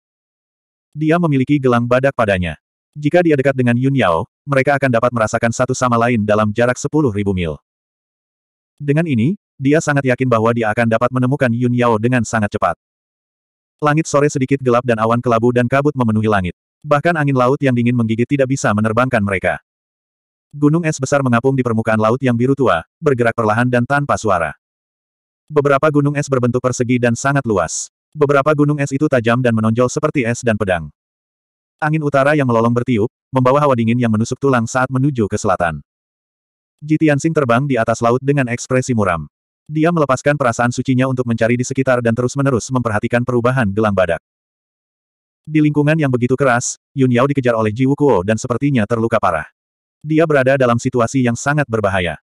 Dia memiliki gelang badak padanya. Jika dia dekat dengan Yun Yao, mereka akan dapat merasakan satu sama lain dalam jarak 10.000 mil. Dengan ini, dia sangat yakin bahwa dia akan dapat menemukan Yun Yao dengan sangat cepat. Langit sore sedikit gelap dan awan kelabu dan kabut memenuhi langit. Bahkan angin laut yang dingin menggigit tidak bisa menerbangkan mereka. Gunung es besar mengapung di permukaan laut yang biru tua, bergerak perlahan dan tanpa suara. Beberapa gunung es berbentuk persegi dan sangat luas. Beberapa gunung es itu tajam dan menonjol seperti es dan pedang. Angin utara yang melolong bertiup, membawa hawa dingin yang menusuk tulang saat menuju ke selatan. Jitiansing terbang di atas laut dengan ekspresi muram. Dia melepaskan perasaan sucinya untuk mencari di sekitar dan terus-menerus memperhatikan perubahan gelang badak. Di lingkungan yang begitu keras, Yun Yao dikejar oleh Ji Wukuo dan sepertinya terluka parah. Dia berada dalam situasi yang sangat berbahaya.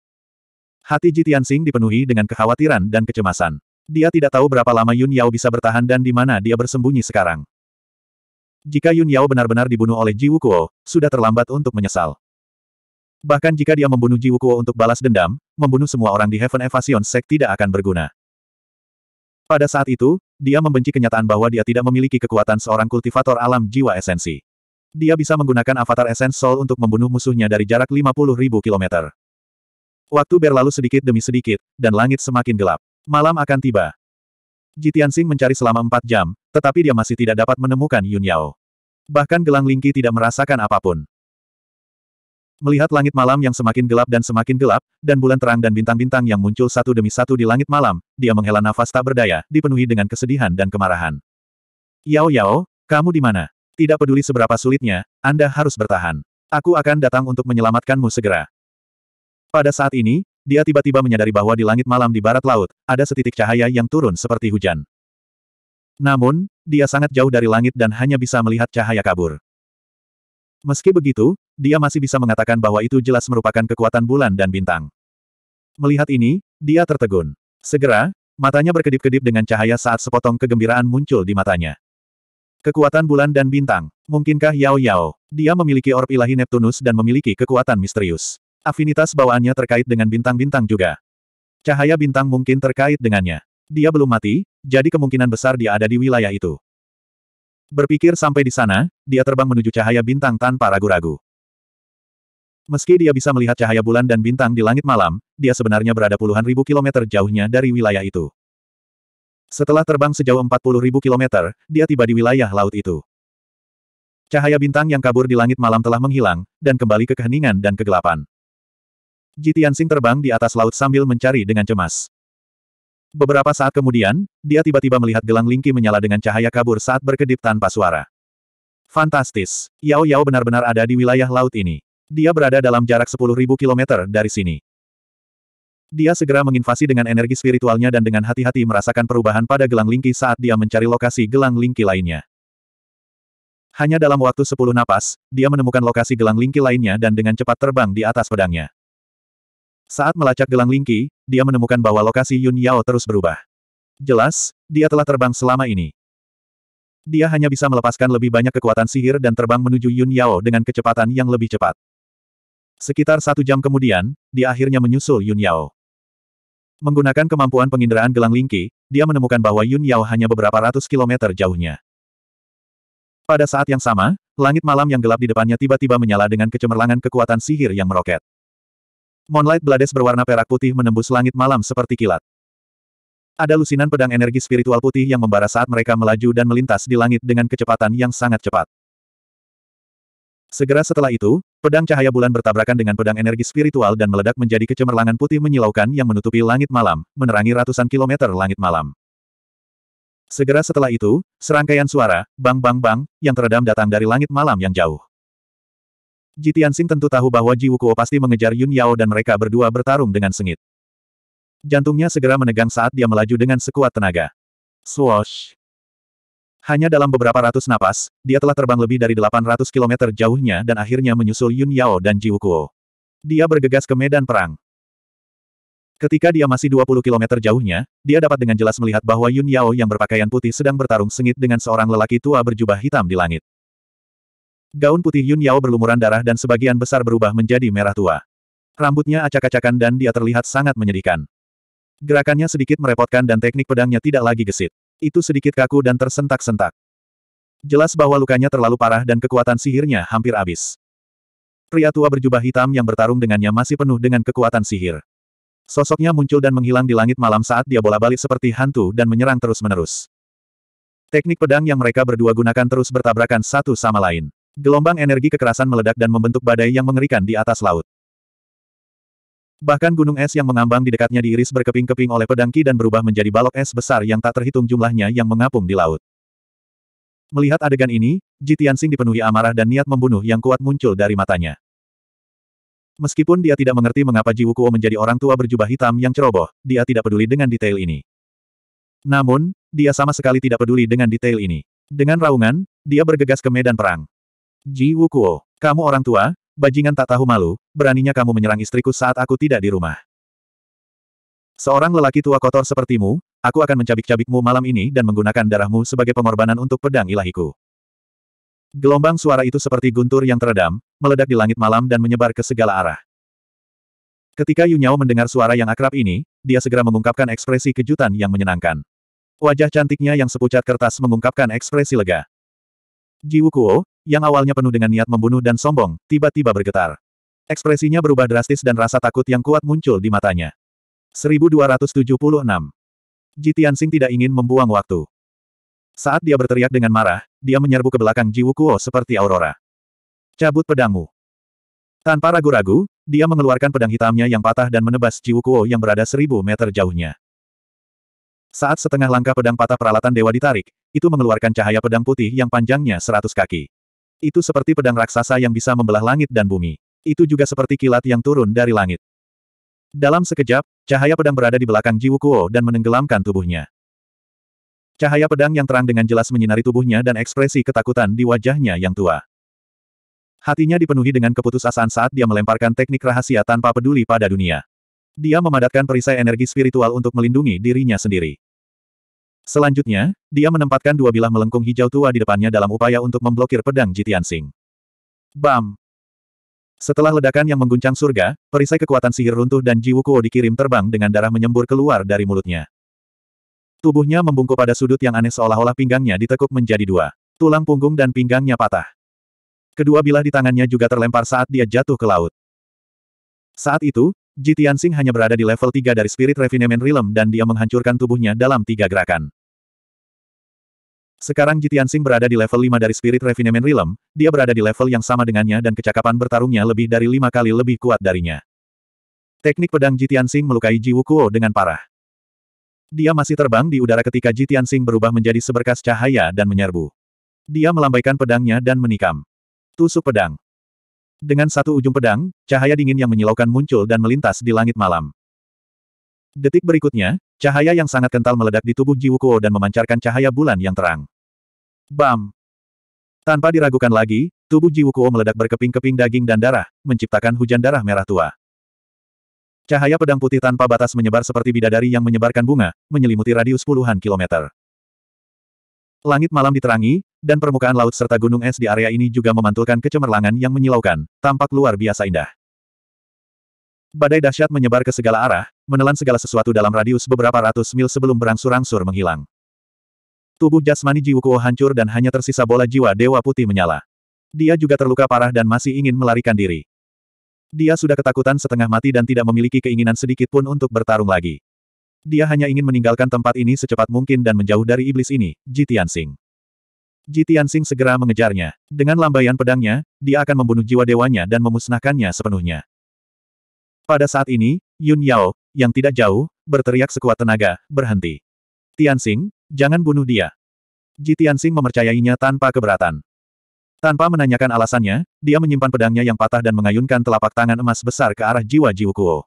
Hati Sing dipenuhi dengan kekhawatiran dan kecemasan. Dia tidak tahu berapa lama Yun Yao bisa bertahan dan di mana dia bersembunyi sekarang. Jika Yun Yao benar-benar dibunuh oleh Ji Wukuo, sudah terlambat untuk menyesal. Bahkan jika dia membunuh Ji Wukuo untuk balas dendam, membunuh semua orang di Heaven Evasion Sect tidak akan berguna. Pada saat itu, dia membenci kenyataan bahwa dia tidak memiliki kekuatan seorang kultivator alam jiwa esensi. Dia bisa menggunakan avatar Essence Soul untuk membunuh musuhnya dari jarak 50.000 km. Waktu berlalu sedikit demi sedikit, dan langit semakin gelap. Malam akan tiba. Jitiansing mencari selama empat jam, tetapi dia masih tidak dapat menemukan Yun Yao. Bahkan gelang Lingqi tidak merasakan apapun. Melihat langit malam yang semakin gelap dan semakin gelap, dan bulan terang dan bintang-bintang yang muncul satu demi satu di langit malam, dia menghela nafas tak berdaya, dipenuhi dengan kesedihan dan kemarahan. Yao Yao, kamu di mana? Tidak peduli seberapa sulitnya, Anda harus bertahan. Aku akan datang untuk menyelamatkanmu segera. Pada saat ini, dia tiba-tiba menyadari bahwa di langit malam di barat laut, ada setitik cahaya yang turun seperti hujan. Namun, dia sangat jauh dari langit dan hanya bisa melihat cahaya kabur. Meski begitu, dia masih bisa mengatakan bahwa itu jelas merupakan kekuatan bulan dan bintang. Melihat ini, dia tertegun. Segera, matanya berkedip-kedip dengan cahaya saat sepotong kegembiraan muncul di matanya. Kekuatan bulan dan bintang. Mungkinkah Yao Yao? Dia memiliki orb ilahi Neptunus dan memiliki kekuatan misterius. Afinitas bawaannya terkait dengan bintang-bintang juga. Cahaya bintang mungkin terkait dengannya. Dia belum mati, jadi kemungkinan besar dia ada di wilayah itu. Berpikir sampai di sana, dia terbang menuju cahaya bintang tanpa ragu-ragu. Meski dia bisa melihat cahaya bulan dan bintang di langit malam, dia sebenarnya berada puluhan ribu kilometer jauhnya dari wilayah itu. Setelah terbang sejauh 40.000 km, dia tiba di wilayah laut itu. Cahaya bintang yang kabur di langit malam telah menghilang, dan kembali ke keheningan dan kegelapan. Ji Tianxing terbang di atas laut sambil mencari dengan cemas. Beberapa saat kemudian, dia tiba-tiba melihat gelang Lingki menyala dengan cahaya kabur saat berkedip tanpa suara. Fantastis! Yao Yao benar-benar ada di wilayah laut ini. Dia berada dalam jarak 10.000 km dari sini. Dia segera menginvasi dengan energi spiritualnya dan dengan hati-hati merasakan perubahan pada gelang lingki saat dia mencari lokasi gelang lingki lainnya. Hanya dalam waktu sepuluh napas, dia menemukan lokasi gelang lingki lainnya dan dengan cepat terbang di atas pedangnya. Saat melacak gelang lingki, dia menemukan bahwa lokasi Yun Yao terus berubah. Jelas, dia telah terbang selama ini. Dia hanya bisa melepaskan lebih banyak kekuatan sihir dan terbang menuju Yun Yao dengan kecepatan yang lebih cepat. Sekitar satu jam kemudian, dia akhirnya menyusul Yun Yao. Menggunakan kemampuan penginderaan gelang lingki, dia menemukan bahwa Yun Yao hanya beberapa ratus kilometer jauhnya. Pada saat yang sama, langit malam yang gelap di depannya tiba-tiba menyala dengan kecemerlangan kekuatan sihir yang meroket. Moonlight Blades berwarna perak putih menembus langit malam seperti kilat. Ada lusinan pedang energi spiritual putih yang membara saat mereka melaju dan melintas di langit dengan kecepatan yang sangat cepat. Segera setelah itu, pedang cahaya bulan bertabrakan dengan pedang energi spiritual dan meledak menjadi kecemerlangan putih menyilaukan yang menutupi langit malam, menerangi ratusan kilometer langit malam. Segera setelah itu, serangkaian suara, bang-bang-bang, yang teredam datang dari langit malam yang jauh. Ji Tianxing tentu tahu bahwa Ji Wukuo pasti mengejar Yun Yao dan mereka berdua bertarung dengan sengit. Jantungnya segera menegang saat dia melaju dengan sekuat tenaga. Swoosh! Hanya dalam beberapa ratus napas, dia telah terbang lebih dari 800 km jauhnya dan akhirnya menyusul Yun Yao dan Ji Wukuo. Dia bergegas ke medan perang. Ketika dia masih 20 km jauhnya, dia dapat dengan jelas melihat bahwa Yun Yao yang berpakaian putih sedang bertarung sengit dengan seorang lelaki tua berjubah hitam di langit. Gaun putih Yun Yao berlumuran darah dan sebagian besar berubah menjadi merah tua. Rambutnya acak-acakan dan dia terlihat sangat menyedihkan. Gerakannya sedikit merepotkan dan teknik pedangnya tidak lagi gesit. Itu sedikit kaku dan tersentak-sentak. Jelas bahwa lukanya terlalu parah dan kekuatan sihirnya hampir habis. Pria tua berjubah hitam yang bertarung dengannya masih penuh dengan kekuatan sihir. Sosoknya muncul dan menghilang di langit malam saat dia bola balik seperti hantu dan menyerang terus-menerus. Teknik pedang yang mereka berdua gunakan terus bertabrakan satu sama lain. Gelombang energi kekerasan meledak dan membentuk badai yang mengerikan di atas laut. Bahkan gunung es yang mengambang di dekatnya diiris berkeping-keping oleh pedangki dan berubah menjadi balok es besar yang tak terhitung jumlahnya yang mengapung di laut. Melihat adegan ini, Ji Tianxing dipenuhi amarah dan niat membunuh yang kuat muncul dari matanya. Meskipun dia tidak mengerti mengapa Ji Wukuo menjadi orang tua berjubah hitam yang ceroboh, dia tidak peduli dengan detail ini. Namun, dia sama sekali tidak peduli dengan detail ini. Dengan raungan, dia bergegas ke medan perang. Ji Wukuo, kamu orang tua, bajingan tak tahu malu, beraninya kamu menyerang istriku saat aku tidak di rumah. Seorang lelaki tua kotor sepertimu, aku akan mencabik-cabikmu malam ini dan menggunakan darahmu sebagai pengorbanan untuk pedang ilahiku. Gelombang suara itu seperti guntur yang teredam, meledak di langit malam dan menyebar ke segala arah. Ketika Yunyao mendengar suara yang akrab ini, dia segera mengungkapkan ekspresi kejutan yang menyenangkan. Wajah cantiknya yang sepucat kertas mengungkapkan ekspresi lega. Ji Wukuo, yang awalnya penuh dengan niat membunuh dan sombong, tiba-tiba bergetar. Ekspresinya berubah drastis dan rasa takut yang kuat muncul di matanya. 1276. Ji Tianxing tidak ingin membuang waktu. Saat dia berteriak dengan marah, dia menyerbu ke belakang Ji Wukuo seperti aurora. Cabut pedangmu. Tanpa ragu-ragu, dia mengeluarkan pedang hitamnya yang patah dan menebas Ji Wukuo yang berada seribu meter jauhnya. Saat setengah langkah pedang patah peralatan dewa ditarik, itu mengeluarkan cahaya pedang putih yang panjangnya seratus kaki. Itu seperti pedang raksasa yang bisa membelah langit dan bumi. Itu juga seperti kilat yang turun dari langit. Dalam sekejap, cahaya pedang berada di belakang Ji Wukuo dan menenggelamkan tubuhnya. Cahaya pedang yang terang dengan jelas menyinari tubuhnya dan ekspresi ketakutan di wajahnya yang tua. Hatinya dipenuhi dengan keputusasaan saat dia melemparkan teknik rahasia tanpa peduli pada dunia. Dia memadatkan perisai energi spiritual untuk melindungi dirinya sendiri. Selanjutnya, dia menempatkan dua bilah melengkung hijau tua di depannya dalam upaya untuk memblokir pedang Jitian Sing. Bam! Setelah ledakan yang mengguncang surga, perisai kekuatan sihir runtuh dan Ji Wukuo dikirim terbang dengan darah menyembur keluar dari mulutnya. Tubuhnya membungkuk pada sudut yang aneh seolah-olah pinggangnya ditekuk menjadi dua. Tulang punggung dan pinggangnya patah. Kedua bilah di tangannya juga terlempar saat dia jatuh ke laut. Saat itu, Jitian Sing hanya berada di level 3 dari Spirit Refinement Realm dan dia menghancurkan tubuhnya dalam tiga gerakan. Sekarang Jitian Sing berada di level 5 dari Spirit Refinement Realm, dia berada di level yang sama dengannya dan kecakapan bertarungnya lebih dari lima kali lebih kuat darinya. Teknik pedang Jitian Sing melukai Ji Wukuo dengan parah. Dia masih terbang di udara ketika Jitian Sing berubah menjadi seberkas cahaya dan menyerbu. Dia melambaikan pedangnya dan menikam. Tusuk pedang. Dengan satu ujung pedang, cahaya dingin yang menyilaukan muncul dan melintas di langit malam. Detik berikutnya, Cahaya yang sangat kental meledak di tubuh Ji Wukuo dan memancarkan cahaya bulan yang terang. Bam! Tanpa diragukan lagi, tubuh Ji Wukuo meledak berkeping-keping daging dan darah, menciptakan hujan darah merah tua. Cahaya pedang putih tanpa batas menyebar seperti bidadari yang menyebarkan bunga, menyelimuti radius puluhan kilometer. Langit malam diterangi, dan permukaan laut serta gunung es di area ini juga memantulkan kecemerlangan yang menyilaukan, tampak luar biasa indah. Badai dahsyat menyebar ke segala arah, menelan segala sesuatu dalam radius beberapa ratus mil sebelum berangsur-angsur menghilang. Tubuh jasmani Ji Jiwukuo hancur dan hanya tersisa bola jiwa Dewa Putih menyala. Dia juga terluka parah dan masih ingin melarikan diri. Dia sudah ketakutan setengah mati dan tidak memiliki keinginan sedikit pun untuk bertarung lagi. Dia hanya ingin meninggalkan tempat ini secepat mungkin dan menjauh dari iblis ini, Ji Tianxing. Ji Tianxing segera mengejarnya. Dengan lambaian pedangnya, dia akan membunuh jiwa dewanya dan memusnahkannya sepenuhnya. Pada saat ini, Yun Yao, yang tidak jauh, berteriak sekuat tenaga, berhenti. Tianxing, jangan bunuh dia. Ji Tianxing memercayainya tanpa keberatan. Tanpa menanyakan alasannya, dia menyimpan pedangnya yang patah dan mengayunkan telapak tangan emas besar ke arah jiwa Ji Wukuo.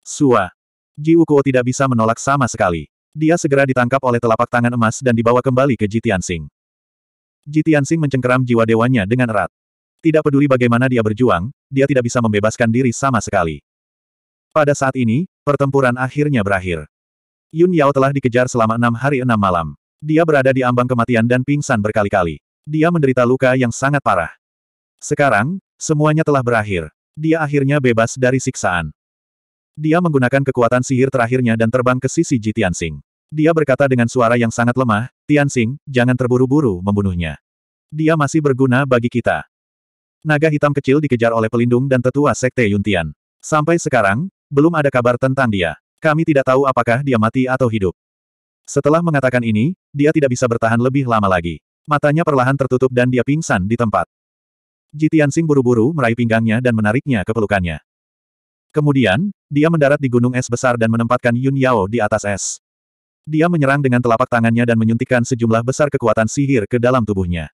Sua. Ji Wukuo tidak bisa menolak sama sekali. Dia segera ditangkap oleh telapak tangan emas dan dibawa kembali ke Ji Tianxing. Ji Tianxing mencengkeram jiwa dewanya dengan erat. Tidak peduli bagaimana dia berjuang, dia tidak bisa membebaskan diri sama sekali. Pada saat ini, pertempuran akhirnya berakhir. Yun Yao telah dikejar selama enam hari enam malam. Dia berada di ambang kematian dan pingsan berkali-kali. Dia menderita luka yang sangat parah. Sekarang, semuanya telah berakhir. Dia akhirnya bebas dari siksaan. Dia menggunakan kekuatan sihir terakhirnya dan terbang ke sisi Ji Tianxing. Dia berkata dengan suara yang sangat lemah, Tianxing, jangan terburu-buru membunuhnya. Dia masih berguna bagi kita. Naga hitam kecil dikejar oleh pelindung dan tetua Sekte Yuntian. Sampai sekarang, belum ada kabar tentang dia. Kami tidak tahu apakah dia mati atau hidup. Setelah mengatakan ini, dia tidak bisa bertahan lebih lama lagi. Matanya perlahan tertutup dan dia pingsan di tempat. Jitiansing buru-buru meraih pinggangnya dan menariknya ke pelukannya. Kemudian, dia mendarat di gunung es besar dan menempatkan Yun Yao di atas es. Dia menyerang dengan telapak tangannya dan menyuntikkan sejumlah besar kekuatan sihir ke dalam tubuhnya.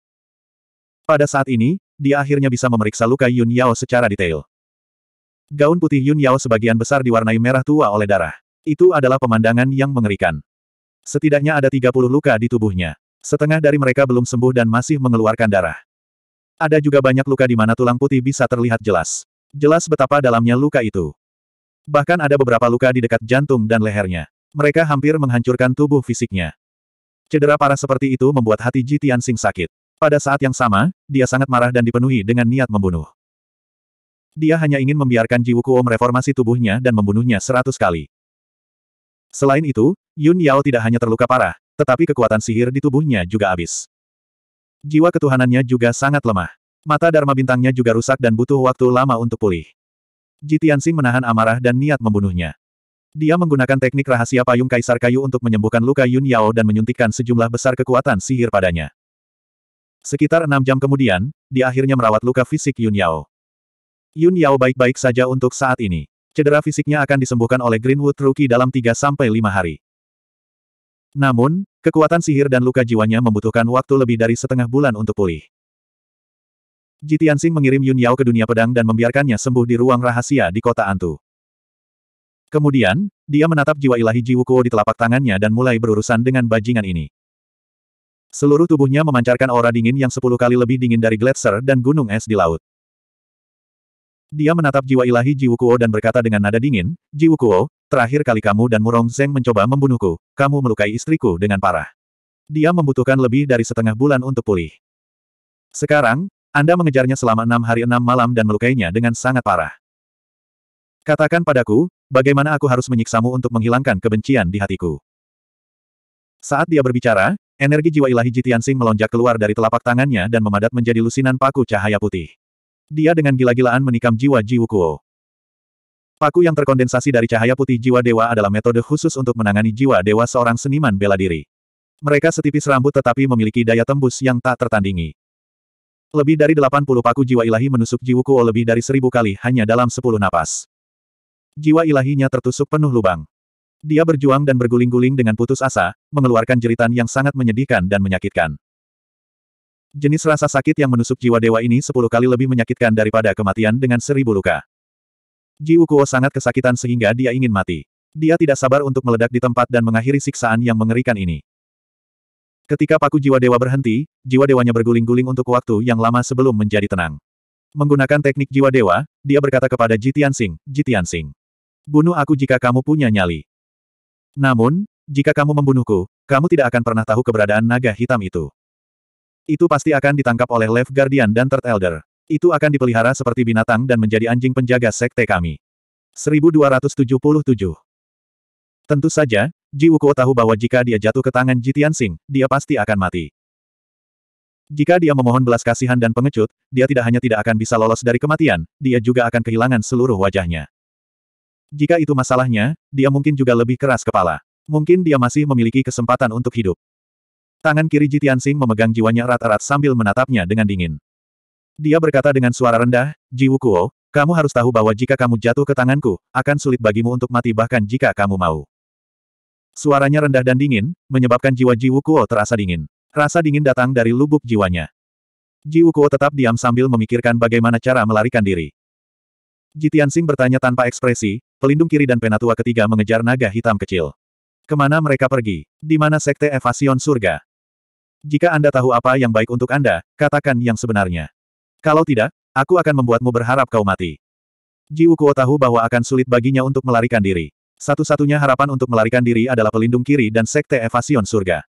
Pada saat ini, dia akhirnya bisa memeriksa luka Yun Yao secara detail. Gaun putih Yun Yao sebagian besar diwarnai merah tua oleh darah. Itu adalah pemandangan yang mengerikan. Setidaknya ada 30 luka di tubuhnya. Setengah dari mereka belum sembuh dan masih mengeluarkan darah. Ada juga banyak luka di mana tulang putih bisa terlihat jelas. Jelas betapa dalamnya luka itu. Bahkan ada beberapa luka di dekat jantung dan lehernya. Mereka hampir menghancurkan tubuh fisiknya. Cedera parah seperti itu membuat hati Ji Tianxing sakit. Pada saat yang sama, dia sangat marah dan dipenuhi dengan niat membunuh. Dia hanya ingin membiarkan Kuo mereformasi tubuhnya dan membunuhnya seratus kali. Selain itu, Yun Yao tidak hanya terluka parah, tetapi kekuatan sihir di tubuhnya juga habis. Jiwa ketuhanannya juga sangat lemah. Mata Dharma bintangnya juga rusak dan butuh waktu lama untuk pulih. Jitiansing menahan amarah dan niat membunuhnya. Dia menggunakan teknik rahasia payung kaisar kayu untuk menyembuhkan luka Yun Yao dan menyuntikkan sejumlah besar kekuatan sihir padanya. Sekitar enam jam kemudian, dia akhirnya merawat luka fisik Yun Yao. Yun Yao baik-baik saja untuk saat ini. Cedera fisiknya akan disembuhkan oleh Greenwood Rookie dalam 3-5 hari. Namun, kekuatan sihir dan luka jiwanya membutuhkan waktu lebih dari setengah bulan untuk pulih. Jitiansing mengirim Yun Yao ke dunia pedang dan membiarkannya sembuh di ruang rahasia di kota Antu. Kemudian, dia menatap jiwa ilahi Ji Wukuo di telapak tangannya dan mulai berurusan dengan bajingan ini. Seluruh tubuhnya memancarkan aura dingin yang sepuluh kali lebih dingin dari gletser dan gunung es di laut. Dia menatap jiwa ilahi Ji Jiwukuo dan berkata dengan nada dingin, "Ji Jiwukuo, terakhir kali kamu dan Murong Zeng mencoba membunuhku, kamu melukai istriku dengan parah. Dia membutuhkan lebih dari setengah bulan untuk pulih. Sekarang, Anda mengejarnya selama enam hari enam malam dan melukainya dengan sangat parah. Katakan padaku, bagaimana aku harus menyiksamu untuk menghilangkan kebencian di hatiku. Saat dia berbicara, energi jiwa ilahi Jitiansing melonjak keluar dari telapak tangannya dan memadat menjadi lusinan paku cahaya putih. Dia dengan gila-gilaan menikam jiwa Ji Wukuo. Paku yang terkondensasi dari cahaya putih jiwa dewa adalah metode khusus untuk menangani jiwa dewa seorang seniman bela diri. Mereka setipis rambut tetapi memiliki daya tembus yang tak tertandingi. Lebih dari 80 paku jiwa ilahi menusuk Jiwukuo lebih dari seribu kali hanya dalam sepuluh napas. Jiwa ilahinya tertusuk penuh lubang. Dia berjuang dan berguling-guling dengan putus asa, mengeluarkan jeritan yang sangat menyedihkan dan menyakitkan. Jenis rasa sakit yang menusuk jiwa dewa ini sepuluh kali lebih menyakitkan daripada kematian dengan seribu luka. Ji Wukuo sangat kesakitan sehingga dia ingin mati. Dia tidak sabar untuk meledak di tempat dan mengakhiri siksaan yang mengerikan ini. Ketika paku jiwa dewa berhenti, jiwa dewanya berguling-guling untuk waktu yang lama sebelum menjadi tenang. Menggunakan teknik jiwa dewa, dia berkata kepada Ji Tianxing, Ji Tianxing. Bunuh aku jika kamu punya nyali. Namun, jika kamu membunuhku, kamu tidak akan pernah tahu keberadaan naga hitam itu. Itu pasti akan ditangkap oleh Left Guardian dan Third Elder. Itu akan dipelihara seperti binatang dan menjadi anjing penjaga sekte kami. 1277 Tentu saja, Ji Wukuo tahu bahwa jika dia jatuh ke tangan Ji Tianxing, dia pasti akan mati. Jika dia memohon belas kasihan dan pengecut, dia tidak hanya tidak akan bisa lolos dari kematian, dia juga akan kehilangan seluruh wajahnya. Jika itu masalahnya, dia mungkin juga lebih keras kepala. Mungkin dia masih memiliki kesempatan untuk hidup. Tangan kiri Jitian Sing memegang jiwanya erat-erat sambil menatapnya dengan dingin. Dia berkata dengan suara rendah, Ji Wukuo, kamu harus tahu bahwa jika kamu jatuh ke tanganku, akan sulit bagimu untuk mati bahkan jika kamu mau. Suaranya rendah dan dingin, menyebabkan jiwa Ji Wukuo terasa dingin. Rasa dingin datang dari lubuk jiwanya. Ji Wukuo tetap diam sambil memikirkan bagaimana cara melarikan diri. Jitian Sing bertanya tanpa ekspresi, pelindung kiri dan penatua ketiga mengejar naga hitam kecil. Kemana mereka pergi? Di mana sekte evasion surga? Jika Anda tahu apa yang baik untuk Anda, katakan yang sebenarnya. Kalau tidak, aku akan membuatmu berharap kau mati. Ji Wukuo tahu bahwa akan sulit baginya untuk melarikan diri. Satu-satunya harapan untuk melarikan diri adalah pelindung kiri dan sekte evasion surga.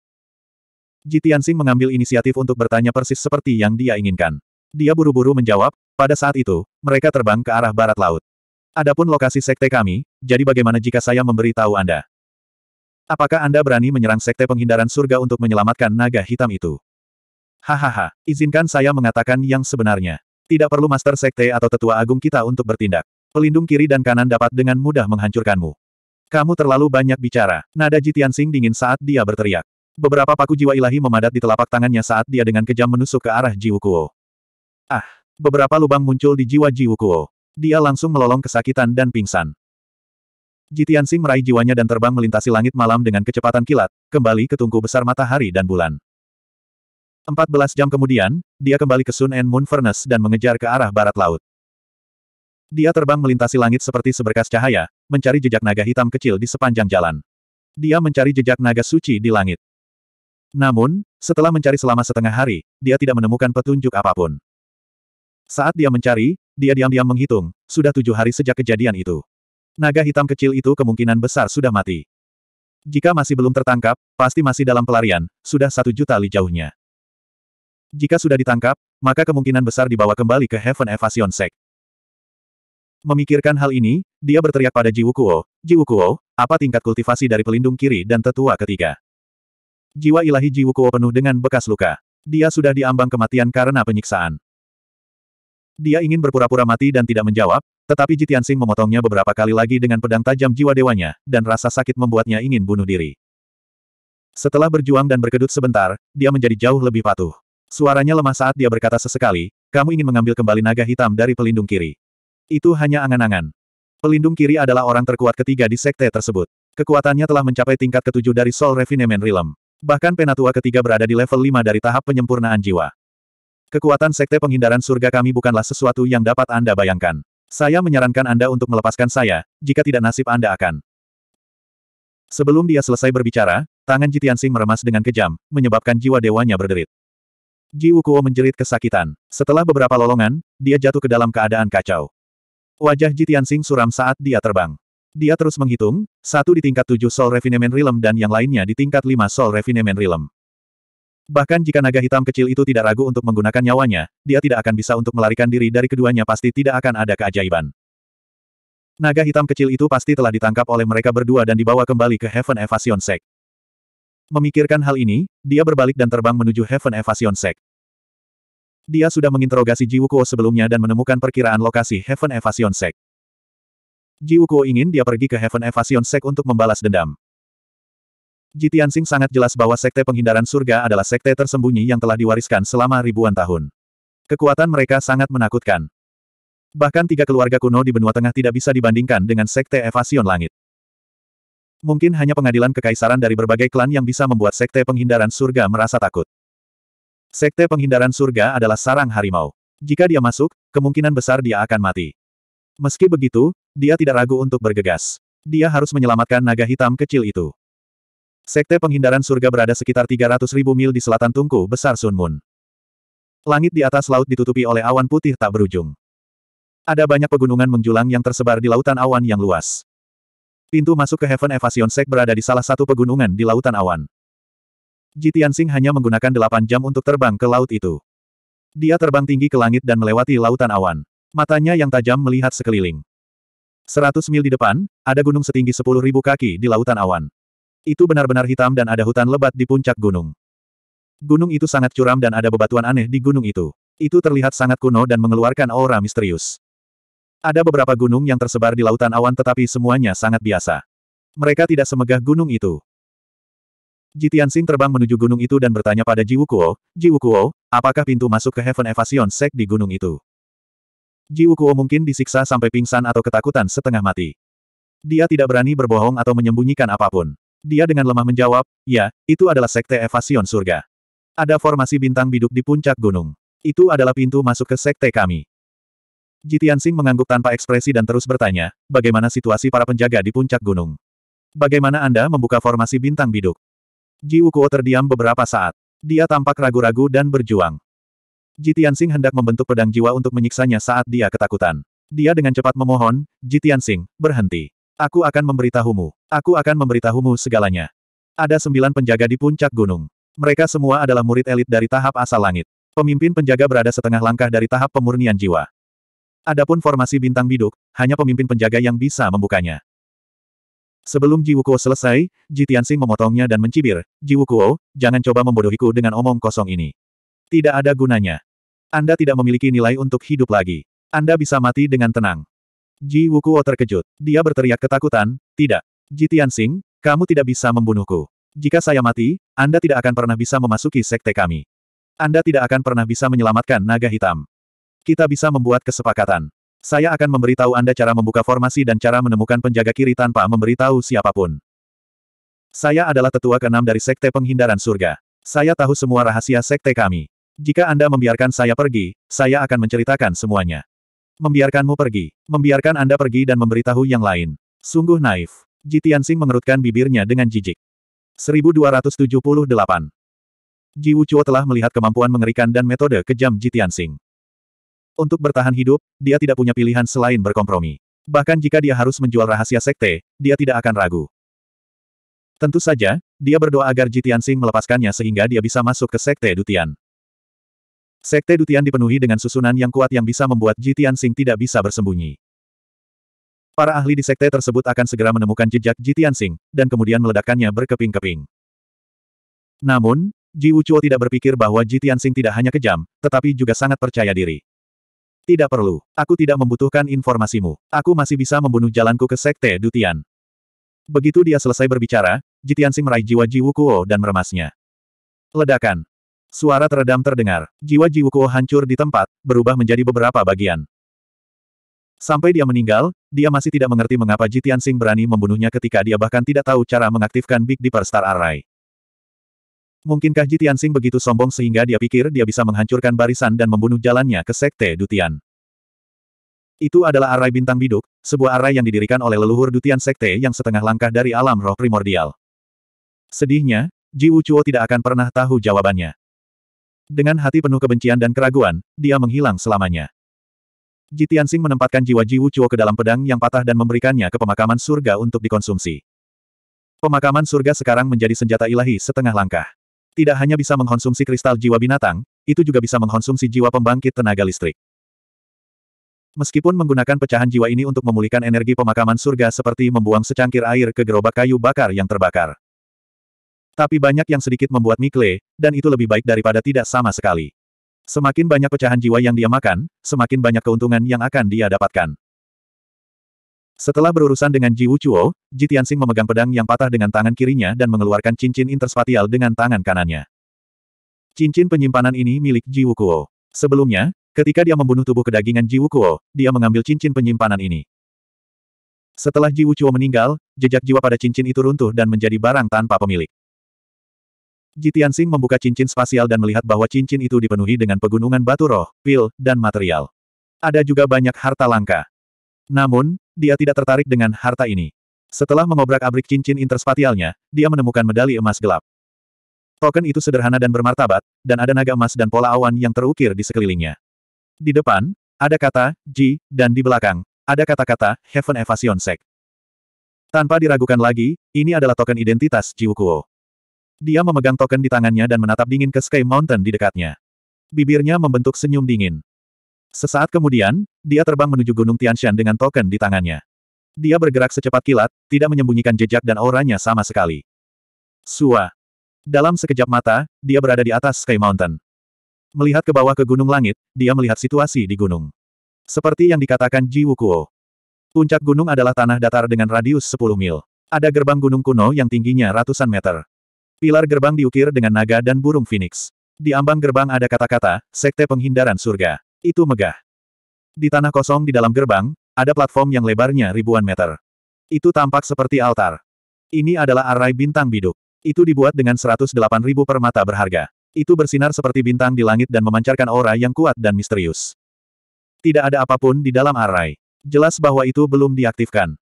Ji Tianxing mengambil inisiatif untuk bertanya persis seperti yang dia inginkan. Dia buru-buru menjawab, pada saat itu, mereka terbang ke arah barat laut. Adapun lokasi sekte kami, jadi bagaimana jika saya memberi tahu Anda? Apakah Anda berani menyerang sekte penghindaran surga untuk menyelamatkan naga hitam itu? Hahaha, izinkan saya mengatakan yang sebenarnya. Tidak perlu master sekte atau tetua agung kita untuk bertindak. Pelindung kiri dan kanan dapat dengan mudah menghancurkanmu. Kamu terlalu banyak bicara. Nada Jitian Sing dingin saat dia berteriak. Beberapa paku jiwa ilahi memadat di telapak tangannya saat dia dengan kejam menusuk ke arah Jiwukuo. Ah! Beberapa lubang muncul di jiwa Jiwukuo. Dia langsung melolong kesakitan dan pingsan. Jitian Sing meraih jiwanya dan terbang melintasi langit malam dengan kecepatan kilat, kembali ke tungku besar matahari dan bulan. 14 jam kemudian, dia kembali ke Sun and Moon Furnace dan mengejar ke arah barat laut. Dia terbang melintasi langit seperti seberkas cahaya, mencari jejak naga hitam kecil di sepanjang jalan. Dia mencari jejak naga suci di langit. Namun, setelah mencari selama setengah hari, dia tidak menemukan petunjuk apapun. Saat dia mencari, dia diam-diam menghitung, sudah tujuh hari sejak kejadian itu. Naga hitam kecil itu kemungkinan besar sudah mati. Jika masih belum tertangkap, pasti masih dalam pelarian, sudah satu juta li jauhnya. Jika sudah ditangkap, maka kemungkinan besar dibawa kembali ke Heaven Evasion Sect. Memikirkan hal ini, dia berteriak pada Ji Wukuo, Ji Wukuo, apa tingkat kultivasi dari pelindung kiri dan tetua ketiga? Jiwa ilahi Ji Wukuo penuh dengan bekas luka. Dia sudah diambang kematian karena penyiksaan. Dia ingin berpura-pura mati dan tidak menjawab, tetapi Jitian Sing memotongnya beberapa kali lagi dengan pedang tajam jiwa dewanya, dan rasa sakit membuatnya ingin bunuh diri. Setelah berjuang dan berkedut sebentar, dia menjadi jauh lebih patuh. Suaranya lemah saat dia berkata sesekali, kamu ingin mengambil kembali naga hitam dari pelindung kiri. Itu hanya angan-angan. Pelindung kiri adalah orang terkuat ketiga di sekte tersebut. Kekuatannya telah mencapai tingkat ketujuh dari Soul Refinement Realm. Bahkan Penatua ketiga berada di level lima dari tahap penyempurnaan jiwa. Kekuatan Sekte Penghindaran Surga kami bukanlah sesuatu yang dapat Anda bayangkan. Saya menyarankan Anda untuk melepaskan saya, jika tidak nasib Anda akan. Sebelum dia selesai berbicara, tangan Jitiansing meremas dengan kejam, menyebabkan jiwa dewanya berderit. Ji Wukuo menjerit kesakitan. Setelah beberapa lolongan, dia jatuh ke dalam keadaan kacau. Wajah Jitiansing suram saat dia terbang. Dia terus menghitung, satu di tingkat tujuh Sol Refinement Realm dan yang lainnya di tingkat lima Sol Refinement Realm. Bahkan jika naga hitam kecil itu tidak ragu untuk menggunakan nyawanya, dia tidak akan bisa untuk melarikan diri dari keduanya pasti tidak akan ada keajaiban. Naga hitam kecil itu pasti telah ditangkap oleh mereka berdua dan dibawa kembali ke Heaven Evasion Sect. Memikirkan hal ini, dia berbalik dan terbang menuju Heaven Evasion Sect. Dia sudah menginterogasi Ji Wukuo sebelumnya dan menemukan perkiraan lokasi Heaven Evasion Sect. Ji Wukuo ingin dia pergi ke Heaven Evasion Sect untuk membalas dendam. Jitiansing sangat jelas bahwa sekte penghindaran surga adalah sekte tersembunyi yang telah diwariskan selama ribuan tahun. Kekuatan mereka sangat menakutkan. Bahkan tiga keluarga kuno di benua tengah tidak bisa dibandingkan dengan sekte evasion langit. Mungkin hanya pengadilan kekaisaran dari berbagai klan yang bisa membuat sekte penghindaran surga merasa takut. Sekte penghindaran surga adalah sarang harimau. Jika dia masuk, kemungkinan besar dia akan mati. Meski begitu, dia tidak ragu untuk bergegas. Dia harus menyelamatkan naga hitam kecil itu. Sekte penghindaran surga berada sekitar 300 ribu mil di selatan Tungku Besar Sun Moon. Langit di atas laut ditutupi oleh awan putih tak berujung. Ada banyak pegunungan menjulang yang tersebar di lautan awan yang luas. Pintu masuk ke Heaven Evasion Sek berada di salah satu pegunungan di lautan awan. Jitian Singh hanya menggunakan 8 jam untuk terbang ke laut itu. Dia terbang tinggi ke langit dan melewati lautan awan. Matanya yang tajam melihat sekeliling. Seratus mil di depan, ada gunung setinggi sepuluh ribu kaki di lautan awan. Itu benar-benar hitam dan ada hutan lebat di puncak gunung. Gunung itu sangat curam dan ada bebatuan aneh di gunung itu. Itu terlihat sangat kuno dan mengeluarkan aura misterius. Ada beberapa gunung yang tersebar di lautan awan tetapi semuanya sangat biasa. Mereka tidak semegah gunung itu. Jitian Sing terbang menuju gunung itu dan bertanya pada Ji Wukuo, Ji Wukuo, apakah pintu masuk ke Heaven Evasion Sect di gunung itu? Ji Wukuo mungkin disiksa sampai pingsan atau ketakutan setengah mati. Dia tidak berani berbohong atau menyembunyikan apapun. Dia dengan lemah menjawab, ya, itu adalah sekte evasion surga. Ada formasi bintang biduk di puncak gunung. Itu adalah pintu masuk ke sekte kami. Jitian Sing mengangguk tanpa ekspresi dan terus bertanya, bagaimana situasi para penjaga di puncak gunung? Bagaimana Anda membuka formasi bintang biduk? Ji Wukuo terdiam beberapa saat. Dia tampak ragu-ragu dan berjuang. Jitian Sing hendak membentuk pedang jiwa untuk menyiksanya saat dia ketakutan. Dia dengan cepat memohon, Jitian Sing, berhenti. Aku akan memberitahumu. Aku akan memberitahumu segalanya. Ada sembilan penjaga di puncak gunung. Mereka semua adalah murid elit dari tahap asal langit. Pemimpin penjaga berada setengah langkah dari tahap pemurnian jiwa. Adapun formasi bintang biduk, hanya pemimpin penjaga yang bisa membukanya. Sebelum Ji selesai, Ji memotongnya dan mencibir, Ji jangan coba membodohiku dengan omong kosong ini. Tidak ada gunanya. Anda tidak memiliki nilai untuk hidup lagi. Anda bisa mati dengan tenang. Ji Wukuo terkejut. Dia berteriak ketakutan, tidak. Ji Tianxing, kamu tidak bisa membunuhku. Jika saya mati, Anda tidak akan pernah bisa memasuki sekte kami. Anda tidak akan pernah bisa menyelamatkan naga hitam. Kita bisa membuat kesepakatan. Saya akan memberitahu Anda cara membuka formasi dan cara menemukan penjaga kiri tanpa memberitahu siapapun. Saya adalah tetua keenam dari Sekte Penghindaran Surga. Saya tahu semua rahasia sekte kami. Jika Anda membiarkan saya pergi, saya akan menceritakan semuanya. Membiarkanmu pergi. Membiarkan Anda pergi dan memberitahu yang lain. Sungguh naif. Ji Tianxing mengerutkan bibirnya dengan jijik. 1278. Ji Wuchuo telah melihat kemampuan mengerikan dan metode kejam Ji Tianxing. Untuk bertahan hidup, dia tidak punya pilihan selain berkompromi. Bahkan jika dia harus menjual rahasia sekte, dia tidak akan ragu. Tentu saja, dia berdoa agar Ji Tianxing melepaskannya sehingga dia bisa masuk ke sekte Dutian. Sekte Dutian dipenuhi dengan susunan yang kuat yang bisa membuat Ji Tianxing tidak bisa bersembunyi. Para ahli di sekte tersebut akan segera menemukan jejak Ji Tianxing, dan kemudian meledakkannya berkeping-keping. Namun, Ji Wuchuo tidak berpikir bahwa Ji Tianxing tidak hanya kejam, tetapi juga sangat percaya diri. Tidak perlu, aku tidak membutuhkan informasimu. Aku masih bisa membunuh jalanku ke sekte Dutian. Begitu dia selesai berbicara, Jitiansing meraih jiwa Ji Wukuo dan meremasnya. Ledakan. Suara teredam terdengar. Jiwa Jiwuko hancur di tempat, berubah menjadi beberapa bagian. Sampai dia meninggal, dia masih tidak mengerti mengapa Jitian Sing berani membunuhnya ketika dia bahkan tidak tahu cara mengaktifkan Big Deeper Star Array. Mungkinkah Jitian Sing begitu sombong sehingga dia pikir dia bisa menghancurkan barisan dan membunuh jalannya ke Sekte Dutian? Itu adalah Array bintang biduk, sebuah array yang didirikan oleh leluhur Dutian Sekte yang setengah langkah dari alam roh primordial. Sedihnya, Ji Wuchuo tidak akan pernah tahu jawabannya. Dengan hati penuh kebencian dan keraguan, dia menghilang selamanya. Jitiansing menempatkan jiwa Jiwu Chuo ke dalam pedang yang patah dan memberikannya ke pemakaman surga untuk dikonsumsi. Pemakaman surga sekarang menjadi senjata ilahi setengah langkah. Tidak hanya bisa mengkonsumsi kristal jiwa binatang, itu juga bisa mengkonsumsi jiwa pembangkit tenaga listrik. Meskipun menggunakan pecahan jiwa ini untuk memulihkan energi pemakaman surga seperti membuang secangkir air ke gerobak kayu bakar yang terbakar. Tapi banyak yang sedikit membuat Mikle, dan itu lebih baik daripada tidak sama sekali. Semakin banyak pecahan jiwa yang dia makan, semakin banyak keuntungan yang akan dia dapatkan. Setelah berurusan dengan Ji Wuchuo, Ji Tianxing memegang pedang yang patah dengan tangan kirinya dan mengeluarkan cincin interspatial dengan tangan kanannya. Cincin penyimpanan ini milik Ji Wukuo. Sebelumnya, ketika dia membunuh tubuh kedagingan Ji Wukuo, dia mengambil cincin penyimpanan ini. Setelah Ji Wuchuo meninggal, jejak jiwa pada cincin itu runtuh dan menjadi barang tanpa pemilik. Jitian Sing membuka cincin spasial dan melihat bahwa cincin itu dipenuhi dengan pegunungan batu roh, pil, dan material. Ada juga banyak harta langka. Namun, dia tidak tertarik dengan harta ini. Setelah mengobrak-abrik cincin interspatialnya, dia menemukan medali emas gelap. Token itu sederhana dan bermartabat, dan ada naga emas dan pola awan yang terukir di sekelilingnya. Di depan, ada kata, G, dan di belakang, ada kata-kata, Heaven Evasion Sect. Tanpa diragukan lagi, ini adalah token identitas Jiwukuo. Dia memegang token di tangannya dan menatap dingin ke Sky Mountain di dekatnya. Bibirnya membentuk senyum dingin. Sesaat kemudian, dia terbang menuju Gunung Tianshan dengan token di tangannya. Dia bergerak secepat kilat, tidak menyembunyikan jejak dan auranya sama sekali. Sua. Dalam sekejap mata, dia berada di atas Sky Mountain. Melihat ke bawah ke gunung langit, dia melihat situasi di gunung. Seperti yang dikatakan Ji Wukuo. Puncak gunung adalah tanah datar dengan radius 10 mil. Ada gerbang gunung kuno yang tingginya ratusan meter. Pilar gerbang diukir dengan naga dan burung phoenix. Di ambang gerbang ada kata-kata, sekte penghindaran surga. Itu megah. Di tanah kosong di dalam gerbang, ada platform yang lebarnya ribuan meter. Itu tampak seperti altar. Ini adalah arai bintang biduk. Itu dibuat dengan 108 ribu permata berharga. Itu bersinar seperti bintang di langit dan memancarkan aura yang kuat dan misterius. Tidak ada apapun di dalam arai. Jelas bahwa itu belum diaktifkan.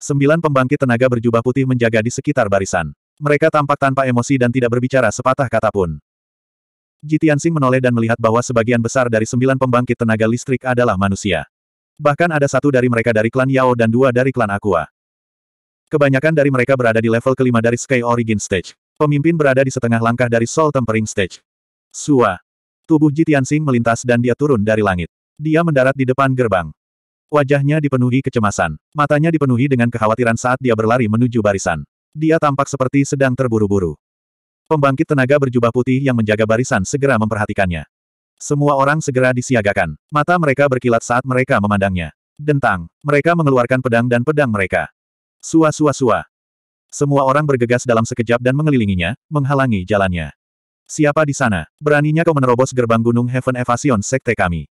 Sembilan pembangkit tenaga berjubah putih menjaga di sekitar barisan. Mereka tampak tanpa emosi dan tidak berbicara sepatah kata pun. Jitiansing menoleh dan melihat bahwa sebagian besar dari sembilan pembangkit tenaga listrik adalah manusia. Bahkan ada satu dari mereka dari klan Yao dan dua dari klan Aqua. Kebanyakan dari mereka berada di level kelima dari Sky Origin Stage. Pemimpin berada di setengah langkah dari Soul Tempering Stage. Sua. Tubuh Jitiansing melintas dan dia turun dari langit. Dia mendarat di depan gerbang. Wajahnya dipenuhi kecemasan. Matanya dipenuhi dengan kekhawatiran saat dia berlari menuju barisan. Dia tampak seperti sedang terburu-buru. Pembangkit tenaga berjubah putih yang menjaga barisan segera memperhatikannya. Semua orang segera disiagakan. Mata mereka berkilat saat mereka memandangnya. Dentang. Mereka mengeluarkan pedang dan pedang mereka. Sua sua sua. Semua orang bergegas dalam sekejap dan mengelilinginya, menghalangi jalannya. Siapa di sana? Beraninya kau menerobos gerbang gunung Heaven Evasion Sekte kami.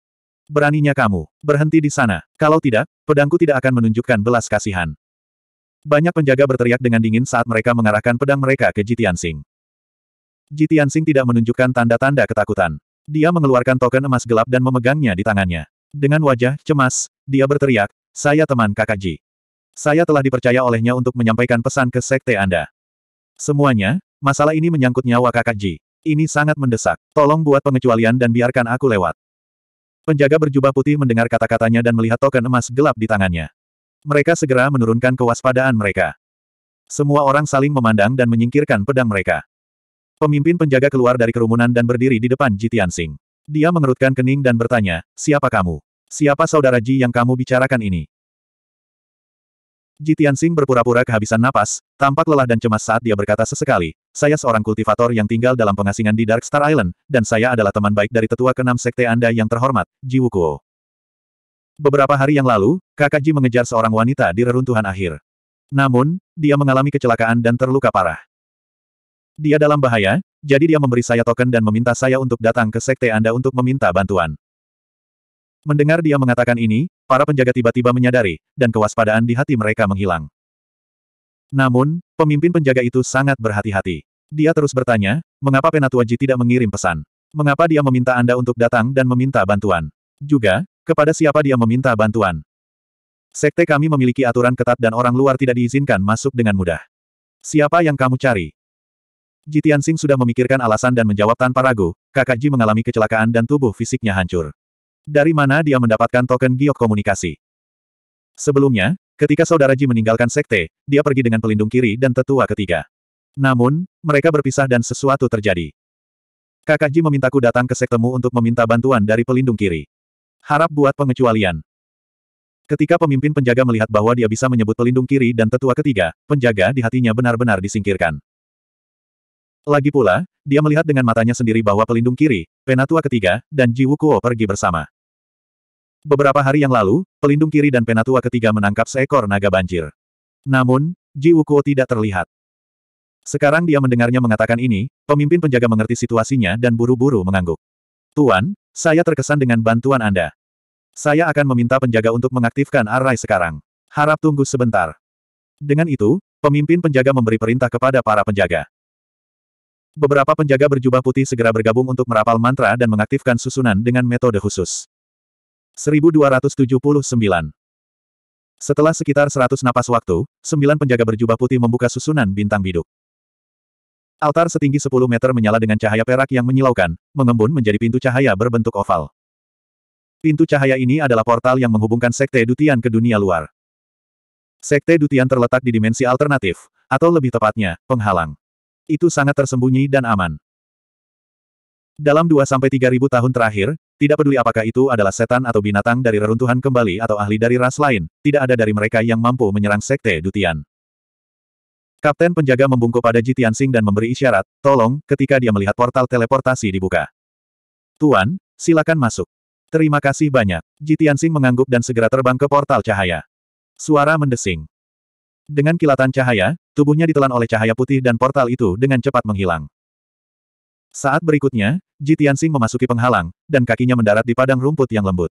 Beraninya kamu, berhenti di sana. Kalau tidak, pedangku tidak akan menunjukkan belas kasihan. Banyak penjaga berteriak dengan dingin saat mereka mengarahkan pedang mereka ke Jitian Sing. Jitian Sing tidak menunjukkan tanda-tanda ketakutan. Dia mengeluarkan token emas gelap dan memegangnya di tangannya. Dengan wajah cemas, dia berteriak, saya teman kakak Ji. Saya telah dipercaya olehnya untuk menyampaikan pesan ke sekte Anda. Semuanya, masalah ini menyangkut nyawa kakak Ji. Ini sangat mendesak. Tolong buat pengecualian dan biarkan aku lewat. Penjaga berjubah putih mendengar kata-katanya dan melihat token emas gelap di tangannya. Mereka segera menurunkan kewaspadaan mereka. Semua orang saling memandang dan menyingkirkan pedang mereka. Pemimpin penjaga keluar dari kerumunan dan berdiri di depan Ji Tianxing. Dia mengerutkan kening dan bertanya, siapa kamu? Siapa saudara Ji yang kamu bicarakan ini? Ji Tianxing berpura-pura kehabisan napas, tampak lelah dan cemas saat dia berkata sesekali, saya seorang kultivator yang tinggal dalam pengasingan di Dark Star Island, dan saya adalah teman baik dari tetua keenam sekte Anda yang terhormat, Ji Wukuo. Beberapa hari yang lalu, kakak Ji mengejar seorang wanita di reruntuhan akhir. Namun, dia mengalami kecelakaan dan terluka parah. Dia dalam bahaya, jadi dia memberi saya token dan meminta saya untuk datang ke sekte Anda untuk meminta bantuan. Mendengar dia mengatakan ini, para penjaga tiba-tiba menyadari, dan kewaspadaan di hati mereka menghilang. Namun, pemimpin penjaga itu sangat berhati-hati. Dia terus bertanya, mengapa Penatua Ji tidak mengirim pesan? Mengapa dia meminta Anda untuk datang dan meminta bantuan? Juga, kepada siapa dia meminta bantuan? Sekte kami memiliki aturan ketat dan orang luar tidak diizinkan masuk dengan mudah. Siapa yang kamu cari? Jitian Sing sudah memikirkan alasan dan menjawab tanpa ragu, kakak Ji mengalami kecelakaan dan tubuh fisiknya hancur. Dari mana dia mendapatkan token giok komunikasi? Sebelumnya, ketika saudara Ji meninggalkan sekte, dia pergi dengan pelindung kiri dan tetua ketiga. Namun, mereka berpisah dan sesuatu terjadi. Kakak Ji memintaku datang ke sektemu untuk meminta bantuan dari pelindung kiri. Harap buat pengecualian. Ketika pemimpin penjaga melihat bahwa dia bisa menyebut pelindung kiri dan tetua ketiga, penjaga di hatinya benar-benar disingkirkan. Lagi pula, dia melihat dengan matanya sendiri bahwa pelindung kiri, penatua ketiga, dan Ji Wukuo pergi bersama. Beberapa hari yang lalu, pelindung kiri dan penatua ketiga menangkap seekor naga banjir. Namun, Ji Wukuo tidak terlihat. Sekarang dia mendengarnya mengatakan ini, pemimpin penjaga mengerti situasinya dan buru-buru mengangguk. Tuan, saya terkesan dengan bantuan Anda. Saya akan meminta penjaga untuk mengaktifkan arai sekarang. Harap tunggu sebentar. Dengan itu, pemimpin penjaga memberi perintah kepada para penjaga. Beberapa penjaga berjubah putih segera bergabung untuk merapal mantra dan mengaktifkan susunan dengan metode khusus. 1279 Setelah sekitar 100 napas waktu, sembilan penjaga berjubah putih membuka susunan bintang biduk. Altar setinggi 10 meter menyala dengan cahaya perak yang menyilaukan, mengembun menjadi pintu cahaya berbentuk oval. Pintu cahaya ini adalah portal yang menghubungkan Sekte Dutian ke dunia luar. Sekte Dutian terletak di dimensi alternatif, atau lebih tepatnya, penghalang. Itu sangat tersembunyi dan aman. Dalam 2-3 ribu tahun terakhir, tidak peduli apakah itu adalah setan atau binatang dari reruntuhan kembali atau ahli dari ras lain, tidak ada dari mereka yang mampu menyerang Sekte Dutian. Kapten penjaga membungkuk pada Ji Tianxing dan memberi isyarat, tolong, ketika dia melihat portal teleportasi dibuka. Tuan, silakan masuk. Terima kasih banyak. Ji Tianxing mengangguk dan segera terbang ke portal cahaya. Suara mendesing. Dengan kilatan cahaya, tubuhnya ditelan oleh cahaya putih dan portal itu dengan cepat menghilang. Saat berikutnya, Ji Tianxing memasuki penghalang, dan kakinya mendarat di padang rumput yang lembut.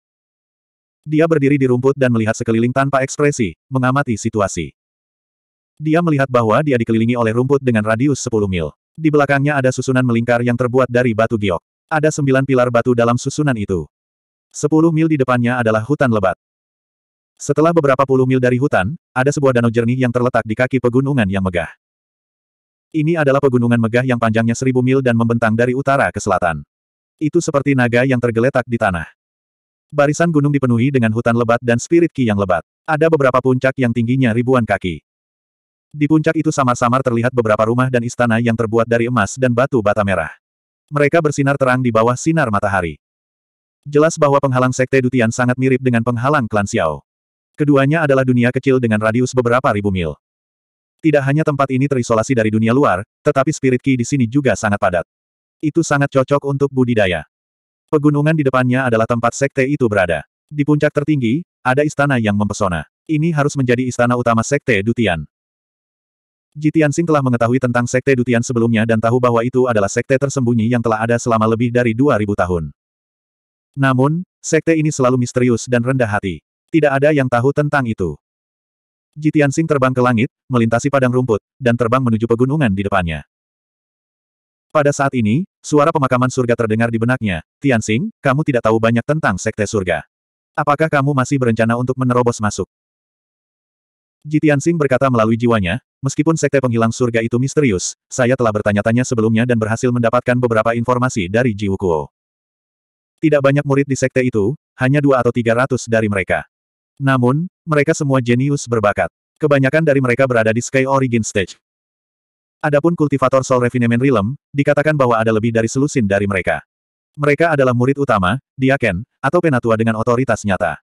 Dia berdiri di rumput dan melihat sekeliling tanpa ekspresi, mengamati situasi. Dia melihat bahwa dia dikelilingi oleh rumput dengan radius 10 mil. Di belakangnya ada susunan melingkar yang terbuat dari batu giok. Ada sembilan pilar batu dalam susunan itu. Sepuluh mil di depannya adalah hutan lebat. Setelah beberapa puluh mil dari hutan, ada sebuah danau jernih yang terletak di kaki pegunungan yang megah. Ini adalah pegunungan megah yang panjangnya seribu mil dan membentang dari utara ke selatan. Itu seperti naga yang tergeletak di tanah. Barisan gunung dipenuhi dengan hutan lebat dan spirit ki yang lebat. Ada beberapa puncak yang tingginya ribuan kaki. Di puncak itu samar-samar terlihat beberapa rumah dan istana yang terbuat dari emas dan batu bata merah. Mereka bersinar terang di bawah sinar matahari. Jelas bahwa penghalang Sekte Dutian sangat mirip dengan penghalang klan Xiao. Keduanya adalah dunia kecil dengan radius beberapa ribu mil. Tidak hanya tempat ini terisolasi dari dunia luar, tetapi spirit ki di sini juga sangat padat. Itu sangat cocok untuk budidaya. Pegunungan di depannya adalah tempat sekte itu berada. Di puncak tertinggi, ada istana yang mempesona. Ini harus menjadi istana utama sekte Dutian. Ji Tianxing telah mengetahui tentang Sekte Dutian sebelumnya dan tahu bahwa itu adalah sekte tersembunyi yang telah ada selama lebih dari 2000 tahun. Namun, sekte ini selalu misterius dan rendah hati. Tidak ada yang tahu tentang itu. Ji Tianxing terbang ke langit, melintasi padang rumput, dan terbang menuju pegunungan di depannya. Pada saat ini, suara pemakaman surga terdengar di benaknya, Tianxing, kamu tidak tahu banyak tentang Sekte Surga. Apakah kamu masih berencana untuk menerobos masuk? Jitian Sing berkata melalui jiwanya, Meskipun sekte penghilang surga itu misterius, saya telah bertanya-tanya sebelumnya dan berhasil mendapatkan beberapa informasi dari Ji Wukuo. Tidak banyak murid di sekte itu, hanya dua atau tiga ratus dari mereka. Namun, mereka semua jenius berbakat. Kebanyakan dari mereka berada di Sky Origin Stage. Adapun kultivator Soul Refinement Realm, dikatakan bahwa ada lebih dari selusin dari mereka. Mereka adalah murid utama, diaken, atau penatua dengan otoritas nyata.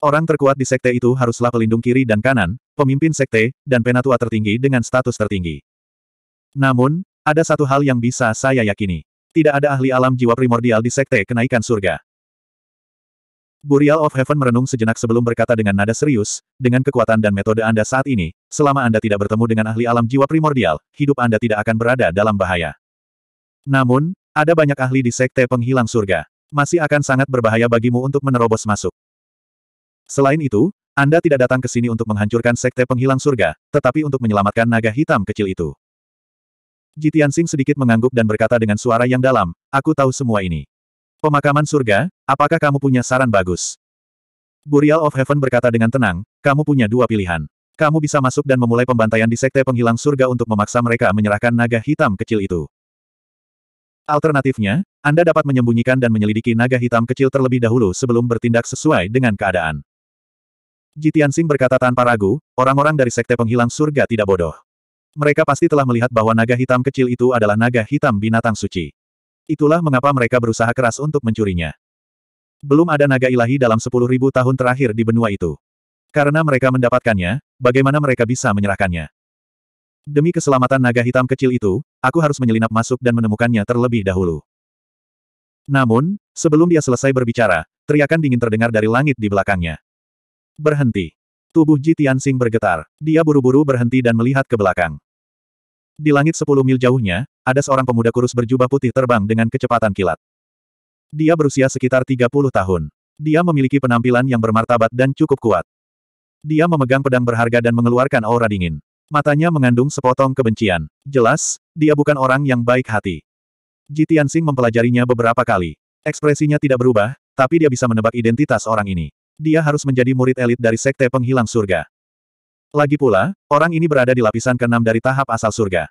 Orang terkuat di sekte itu haruslah pelindung kiri dan kanan, pemimpin sekte, dan penatua tertinggi dengan status tertinggi. Namun, ada satu hal yang bisa saya yakini. Tidak ada ahli alam jiwa primordial di sekte kenaikan surga. Burial of Heaven merenung sejenak sebelum berkata dengan nada serius, dengan kekuatan dan metode Anda saat ini, selama Anda tidak bertemu dengan ahli alam jiwa primordial, hidup Anda tidak akan berada dalam bahaya. Namun, ada banyak ahli di sekte penghilang surga. Masih akan sangat berbahaya bagimu untuk menerobos masuk. Selain itu, Anda tidak datang ke sini untuk menghancurkan sekte penghilang surga, tetapi untuk menyelamatkan naga hitam kecil itu. Jitian Jitiansing sedikit mengangguk dan berkata dengan suara yang dalam, aku tahu semua ini. Pemakaman surga, apakah kamu punya saran bagus? Burial of Heaven berkata dengan tenang, kamu punya dua pilihan. Kamu bisa masuk dan memulai pembantaian di sekte penghilang surga untuk memaksa mereka menyerahkan naga hitam kecil itu. Alternatifnya, Anda dapat menyembunyikan dan menyelidiki naga hitam kecil terlebih dahulu sebelum bertindak sesuai dengan keadaan. Jitian Sing berkata tanpa ragu, orang-orang dari sekte penghilang surga tidak bodoh. Mereka pasti telah melihat bahwa naga hitam kecil itu adalah naga hitam binatang suci. Itulah mengapa mereka berusaha keras untuk mencurinya. Belum ada naga ilahi dalam sepuluh ribu tahun terakhir di benua itu. Karena mereka mendapatkannya, bagaimana mereka bisa menyerahkannya? Demi keselamatan naga hitam kecil itu, aku harus menyelinap masuk dan menemukannya terlebih dahulu. Namun, sebelum dia selesai berbicara, teriakan dingin terdengar dari langit di belakangnya. Berhenti. Tubuh Ji Tianxing bergetar. Dia buru-buru berhenti dan melihat ke belakang. Di langit sepuluh mil jauhnya, ada seorang pemuda kurus berjubah putih terbang dengan kecepatan kilat. Dia berusia sekitar 30 tahun. Dia memiliki penampilan yang bermartabat dan cukup kuat. Dia memegang pedang berharga dan mengeluarkan aura dingin. Matanya mengandung sepotong kebencian. Jelas, dia bukan orang yang baik hati. Ji Tianxing mempelajarinya beberapa kali. Ekspresinya tidak berubah, tapi dia bisa menebak identitas orang ini dia harus menjadi murid elit dari Sekte Penghilang Surga. Lagi pula, orang ini berada di lapisan keenam dari tahap asal surga.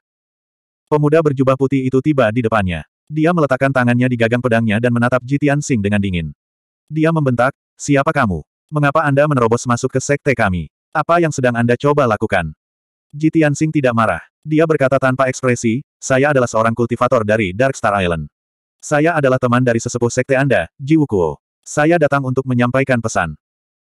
Pemuda berjubah putih itu tiba di depannya. Dia meletakkan tangannya di gagang pedangnya dan menatap Jitian Sing dengan dingin. Dia membentak, siapa kamu? Mengapa Anda menerobos masuk ke sekte kami? Apa yang sedang Anda coba lakukan? Jitian Sing tidak marah. Dia berkata tanpa ekspresi, saya adalah seorang kultivator dari Dark Star Island. Saya adalah teman dari sesepuh sekte Anda, Ji Wukuo. Saya datang untuk menyampaikan pesan.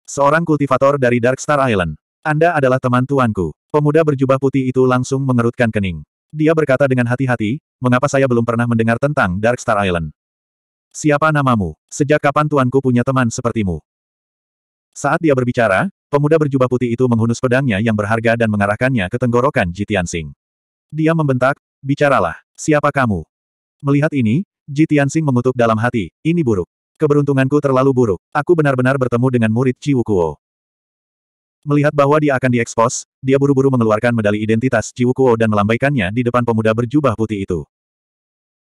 Seorang kultivator dari Dark Star Island. Anda adalah teman tuanku. Pemuda berjubah putih itu langsung mengerutkan kening. Dia berkata dengan hati-hati, mengapa saya belum pernah mendengar tentang Dark Star Island? Siapa namamu? Sejak kapan tuanku punya teman sepertimu? Saat dia berbicara, pemuda berjubah putih itu menghunus pedangnya yang berharga dan mengarahkannya ke tenggorokan Jitian Sing. Dia membentak, bicaralah, siapa kamu? Melihat ini, Jitian Sing mengutuk dalam hati, ini buruk. Keberuntunganku terlalu buruk. Aku benar-benar bertemu dengan murid Ciwukuo. Wukuo. Melihat bahwa dia akan diekspos, dia buru-buru mengeluarkan medali identitas Ciwukuo Wukuo dan melambaikannya di depan pemuda berjubah putih itu.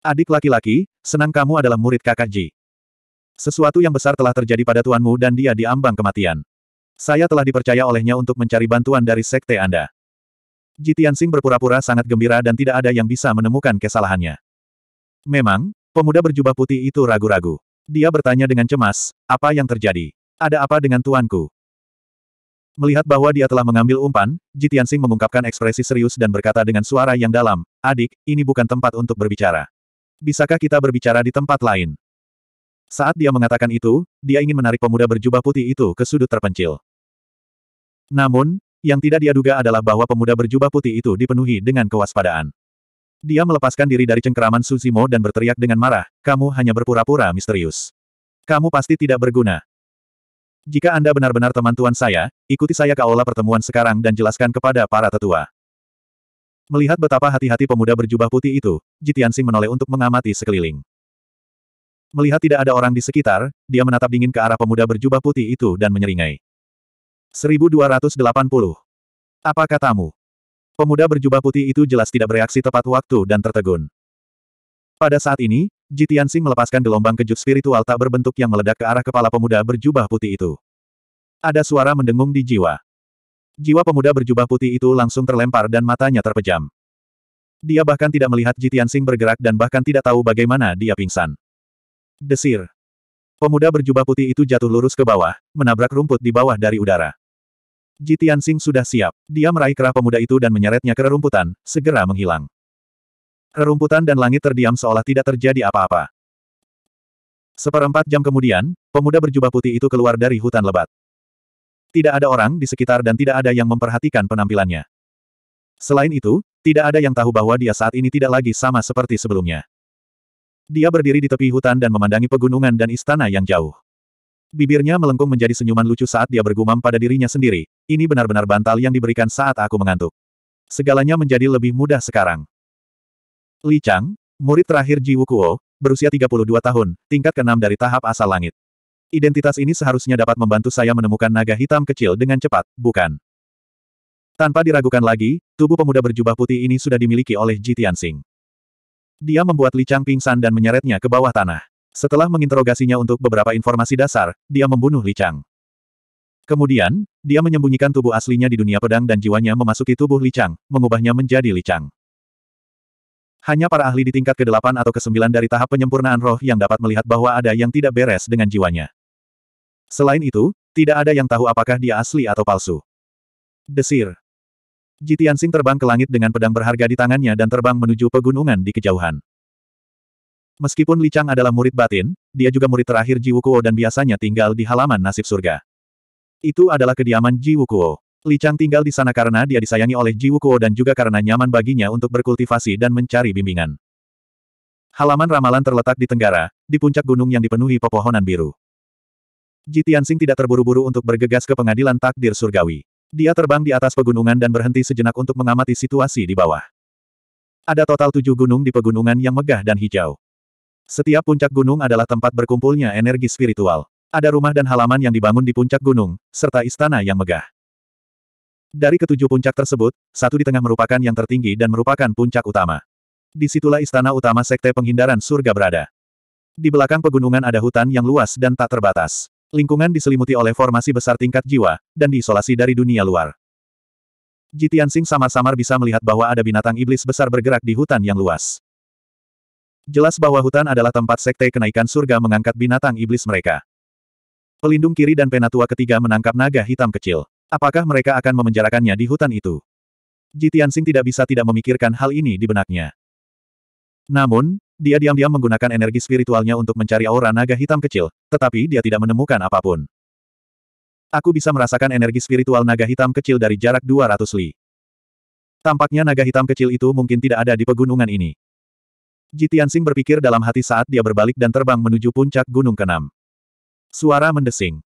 Adik laki-laki, senang kamu adalah murid kakak Ji. Sesuatu yang besar telah terjadi pada tuanmu dan dia diambang kematian. Saya telah dipercaya olehnya untuk mencari bantuan dari sekte Anda. Ji Tianxing berpura-pura sangat gembira dan tidak ada yang bisa menemukan kesalahannya. Memang, pemuda berjubah putih itu ragu-ragu. Dia bertanya dengan cemas, apa yang terjadi? Ada apa dengan tuanku? Melihat bahwa dia telah mengambil umpan, Jitiansing mengungkapkan ekspresi serius dan berkata dengan suara yang dalam, adik, ini bukan tempat untuk berbicara. Bisakah kita berbicara di tempat lain? Saat dia mengatakan itu, dia ingin menarik pemuda berjubah putih itu ke sudut terpencil. Namun, yang tidak dia duga adalah bahwa pemuda berjubah putih itu dipenuhi dengan kewaspadaan. Dia melepaskan diri dari cengkeraman Suzimo dan berteriak dengan marah, kamu hanya berpura-pura misterius. Kamu pasti tidak berguna. Jika Anda benar-benar teman tuan saya, ikuti saya ke aula pertemuan sekarang dan jelaskan kepada para tetua. Melihat betapa hati-hati pemuda berjubah putih itu, Jitiansing menoleh untuk mengamati sekeliling. Melihat tidak ada orang di sekitar, dia menatap dingin ke arah pemuda berjubah putih itu dan menyeringai. 1280. Apa katamu? Pemuda berjubah putih itu jelas tidak bereaksi tepat waktu dan tertegun. Pada saat ini, Jitian Sing melepaskan gelombang kejut spiritual tak berbentuk yang meledak ke arah kepala pemuda berjubah putih itu. Ada suara mendengung di jiwa. Jiwa pemuda berjubah putih itu langsung terlempar dan matanya terpejam. Dia bahkan tidak melihat Jitian Sing bergerak dan bahkan tidak tahu bagaimana dia pingsan. Desir. Pemuda berjubah putih itu jatuh lurus ke bawah, menabrak rumput di bawah dari udara. Jitian Tianxing sudah siap. Dia meraih kerah pemuda itu dan menyeretnya ke rerumputan, segera menghilang. Rerumputan dan langit terdiam seolah tidak terjadi apa-apa. Seperempat jam kemudian, pemuda berjubah putih itu keluar dari hutan lebat. Tidak ada orang di sekitar dan tidak ada yang memperhatikan penampilannya. Selain itu, tidak ada yang tahu bahwa dia saat ini tidak lagi sama seperti sebelumnya. Dia berdiri di tepi hutan dan memandangi pegunungan dan istana yang jauh. Bibirnya melengkung menjadi senyuman lucu saat dia bergumam pada dirinya sendiri, ini benar-benar bantal yang diberikan saat aku mengantuk. Segalanya menjadi lebih mudah sekarang. Li Chang, murid terakhir Ji Wukuo, berusia 32 tahun, tingkat ke-6 dari tahap asal langit. Identitas ini seharusnya dapat membantu saya menemukan naga hitam kecil dengan cepat, bukan? Tanpa diragukan lagi, tubuh pemuda berjubah putih ini sudah dimiliki oleh Ji Tianxing. Dia membuat Li Chang pingsan dan menyeretnya ke bawah tanah. Setelah menginterogasinya untuk beberapa informasi dasar, dia membunuh Li Chang. Kemudian, dia menyembunyikan tubuh aslinya di dunia pedang dan jiwanya memasuki tubuh Li Chang, mengubahnya menjadi Li Chang. Hanya para ahli di tingkat ke-8 atau ke-9 dari tahap penyempurnaan roh yang dapat melihat bahwa ada yang tidak beres dengan jiwanya. Selain itu, tidak ada yang tahu apakah dia asli atau palsu. Desir. Jitiansing terbang ke langit dengan pedang berharga di tangannya dan terbang menuju pegunungan di kejauhan. Meskipun Li Chang adalah murid batin, dia juga murid terakhir Ji Wukuo dan biasanya tinggal di halaman nasib surga. Itu adalah kediaman Ji Wukuo. Li Chang tinggal di sana karena dia disayangi oleh Ji Wukuo dan juga karena nyaman baginya untuk berkultivasi dan mencari bimbingan. Halaman ramalan terletak di tenggara, di puncak gunung yang dipenuhi pepohonan biru. Ji Tianxing tidak terburu-buru untuk bergegas ke pengadilan takdir surgawi. Dia terbang di atas pegunungan dan berhenti sejenak untuk mengamati situasi di bawah. Ada total tujuh gunung di pegunungan yang megah dan hijau. Setiap puncak gunung adalah tempat berkumpulnya energi spiritual. Ada rumah dan halaman yang dibangun di puncak gunung, serta istana yang megah. Dari ketujuh puncak tersebut, satu di tengah merupakan yang tertinggi dan merupakan puncak utama. Disitulah istana utama Sekte Penghindaran Surga berada. Di belakang pegunungan ada hutan yang luas dan tak terbatas. Lingkungan diselimuti oleh formasi besar tingkat jiwa, dan diisolasi dari dunia luar. Jitian Jitiansing samar-samar bisa melihat bahwa ada binatang iblis besar bergerak di hutan yang luas jelas bahwa hutan adalah tempat sekte kenaikan surga mengangkat binatang iblis mereka. Pelindung kiri dan penatua ketiga menangkap naga hitam kecil. Apakah mereka akan memenjarakannya di hutan itu? Jitiansing tidak bisa tidak memikirkan hal ini di benaknya. Namun, dia diam-diam menggunakan energi spiritualnya untuk mencari aura naga hitam kecil, tetapi dia tidak menemukan apapun. Aku bisa merasakan energi spiritual naga hitam kecil dari jarak 200 li. Tampaknya naga hitam kecil itu mungkin tidak ada di pegunungan ini. Jitiansing berpikir dalam hati saat dia berbalik dan terbang menuju puncak gunung Kenam. Suara mendesing.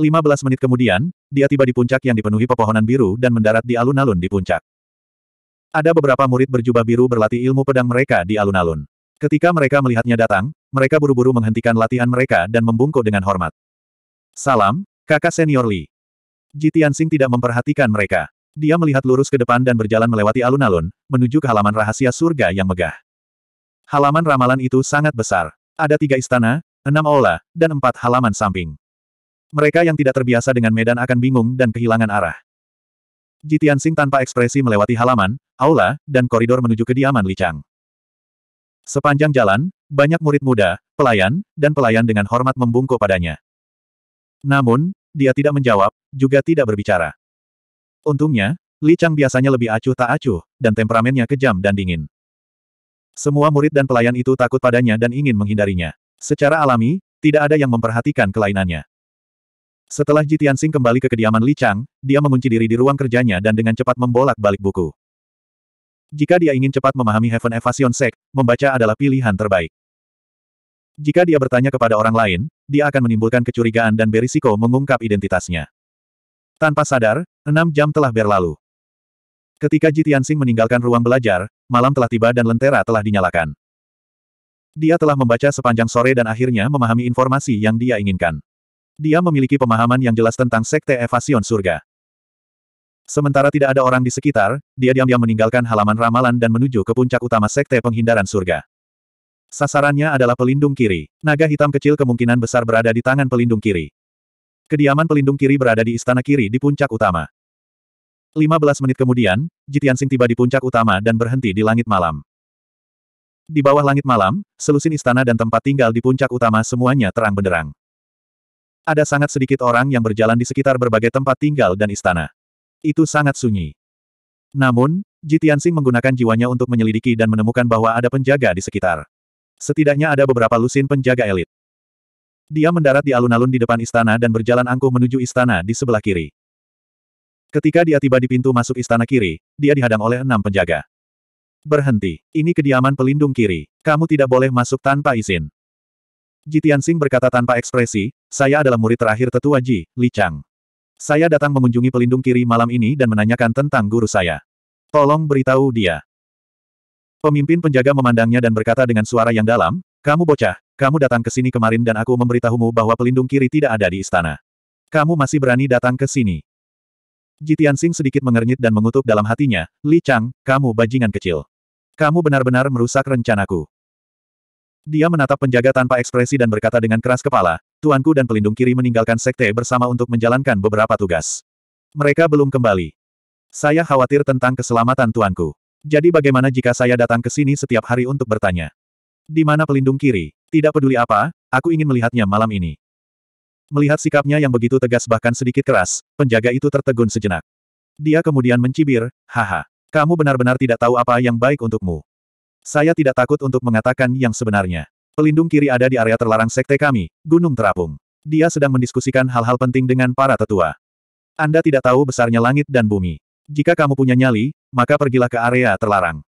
15 menit kemudian, dia tiba di puncak yang dipenuhi pepohonan biru dan mendarat di alun-alun di puncak. Ada beberapa murid berjubah biru berlatih ilmu pedang mereka di alun-alun. Ketika mereka melihatnya datang, mereka buru-buru menghentikan latihan mereka dan membungkuk dengan hormat. Salam, kakak senior Li. Jitiansing tidak memperhatikan mereka. Dia melihat lurus ke depan dan berjalan melewati alun-alun, menuju ke halaman rahasia surga yang megah. Halaman ramalan itu sangat besar. Ada tiga istana, enam aula, dan empat halaman samping. Mereka yang tidak terbiasa dengan medan akan bingung dan kehilangan arah. Jitian Sing tanpa ekspresi melewati halaman, aula, dan koridor menuju kediaman Licang. Sepanjang jalan, banyak murid muda, pelayan, dan pelayan dengan hormat membungkuk padanya. Namun, dia tidak menjawab, juga tidak berbicara. Untungnya, Licang biasanya lebih acuh tak acuh, dan temperamennya kejam dan dingin. Semua murid dan pelayan itu takut padanya dan ingin menghindarinya. Secara alami, tidak ada yang memperhatikan kelainannya. Setelah Ji Tianxing kembali ke kediaman Li Chang, dia mengunci diri di ruang kerjanya dan dengan cepat membolak-balik buku. Jika dia ingin cepat memahami Heaven Evasion Sect, membaca adalah pilihan terbaik. Jika dia bertanya kepada orang lain, dia akan menimbulkan kecurigaan dan berisiko mengungkap identitasnya. Tanpa sadar, enam jam telah berlalu. Ketika Ji Tianxing meninggalkan ruang belajar, malam telah tiba dan lentera telah dinyalakan. Dia telah membaca sepanjang sore dan akhirnya memahami informasi yang dia inginkan. Dia memiliki pemahaman yang jelas tentang Sekte Evasion Surga. Sementara tidak ada orang di sekitar, dia diam-diam meninggalkan halaman ramalan dan menuju ke puncak utama Sekte Penghindaran Surga. Sasarannya adalah pelindung kiri. Naga hitam kecil kemungkinan besar berada di tangan pelindung kiri. Kediaman pelindung kiri berada di istana kiri di puncak utama. 15 menit kemudian, Jitian Sing tiba di puncak utama dan berhenti di langit malam. Di bawah langit malam, selusin istana dan tempat tinggal di puncak utama semuanya terang benderang. Ada sangat sedikit orang yang berjalan di sekitar berbagai tempat tinggal dan istana. Itu sangat sunyi. Namun, Jitian Sing menggunakan jiwanya untuk menyelidiki dan menemukan bahwa ada penjaga di sekitar. Setidaknya ada beberapa lusin penjaga elit. Dia mendarat di alun-alun di depan istana dan berjalan angkuh menuju istana di sebelah kiri. Ketika dia tiba di pintu masuk istana kiri, dia dihadang oleh enam penjaga. Berhenti, ini kediaman pelindung kiri. Kamu tidak boleh masuk tanpa izin. Jitian Sing berkata tanpa ekspresi, saya adalah murid terakhir tetua Ji, Li Chang. Saya datang mengunjungi pelindung kiri malam ini dan menanyakan tentang guru saya. Tolong beritahu dia. Pemimpin penjaga memandangnya dan berkata dengan suara yang dalam, kamu bocah, kamu datang ke sini kemarin dan aku memberitahumu bahwa pelindung kiri tidak ada di istana. Kamu masih berani datang ke sini. Jitian Sing sedikit mengernyit dan mengutuk dalam hatinya, Li Chang, kamu bajingan kecil. Kamu benar-benar merusak rencanaku. Dia menatap penjaga tanpa ekspresi dan berkata dengan keras kepala, Tuanku dan pelindung kiri meninggalkan sekte bersama untuk menjalankan beberapa tugas. Mereka belum kembali. Saya khawatir tentang keselamatan Tuanku. Jadi bagaimana jika saya datang ke sini setiap hari untuk bertanya? Di mana pelindung kiri? Tidak peduli apa, aku ingin melihatnya malam ini. Melihat sikapnya yang begitu tegas bahkan sedikit keras, penjaga itu tertegun sejenak. Dia kemudian mencibir, haha. Kamu benar-benar tidak tahu apa yang baik untukmu. Saya tidak takut untuk mengatakan yang sebenarnya. Pelindung kiri ada di area terlarang sekte kami, Gunung Terapung. Dia sedang mendiskusikan hal-hal penting dengan para tetua. Anda tidak tahu besarnya langit dan bumi. Jika kamu punya nyali, maka pergilah ke area terlarang.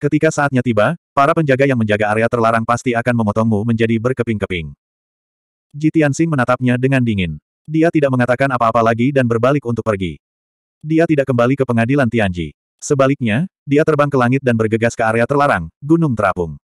Ketika saatnya tiba, para penjaga yang menjaga area terlarang pasti akan memotongmu menjadi berkeping-keping. Ji Tianxing menatapnya dengan dingin. Dia tidak mengatakan apa-apa lagi dan berbalik untuk pergi. Dia tidak kembali ke pengadilan Tianji. Sebaliknya, dia terbang ke langit dan bergegas ke area terlarang, Gunung Terapung.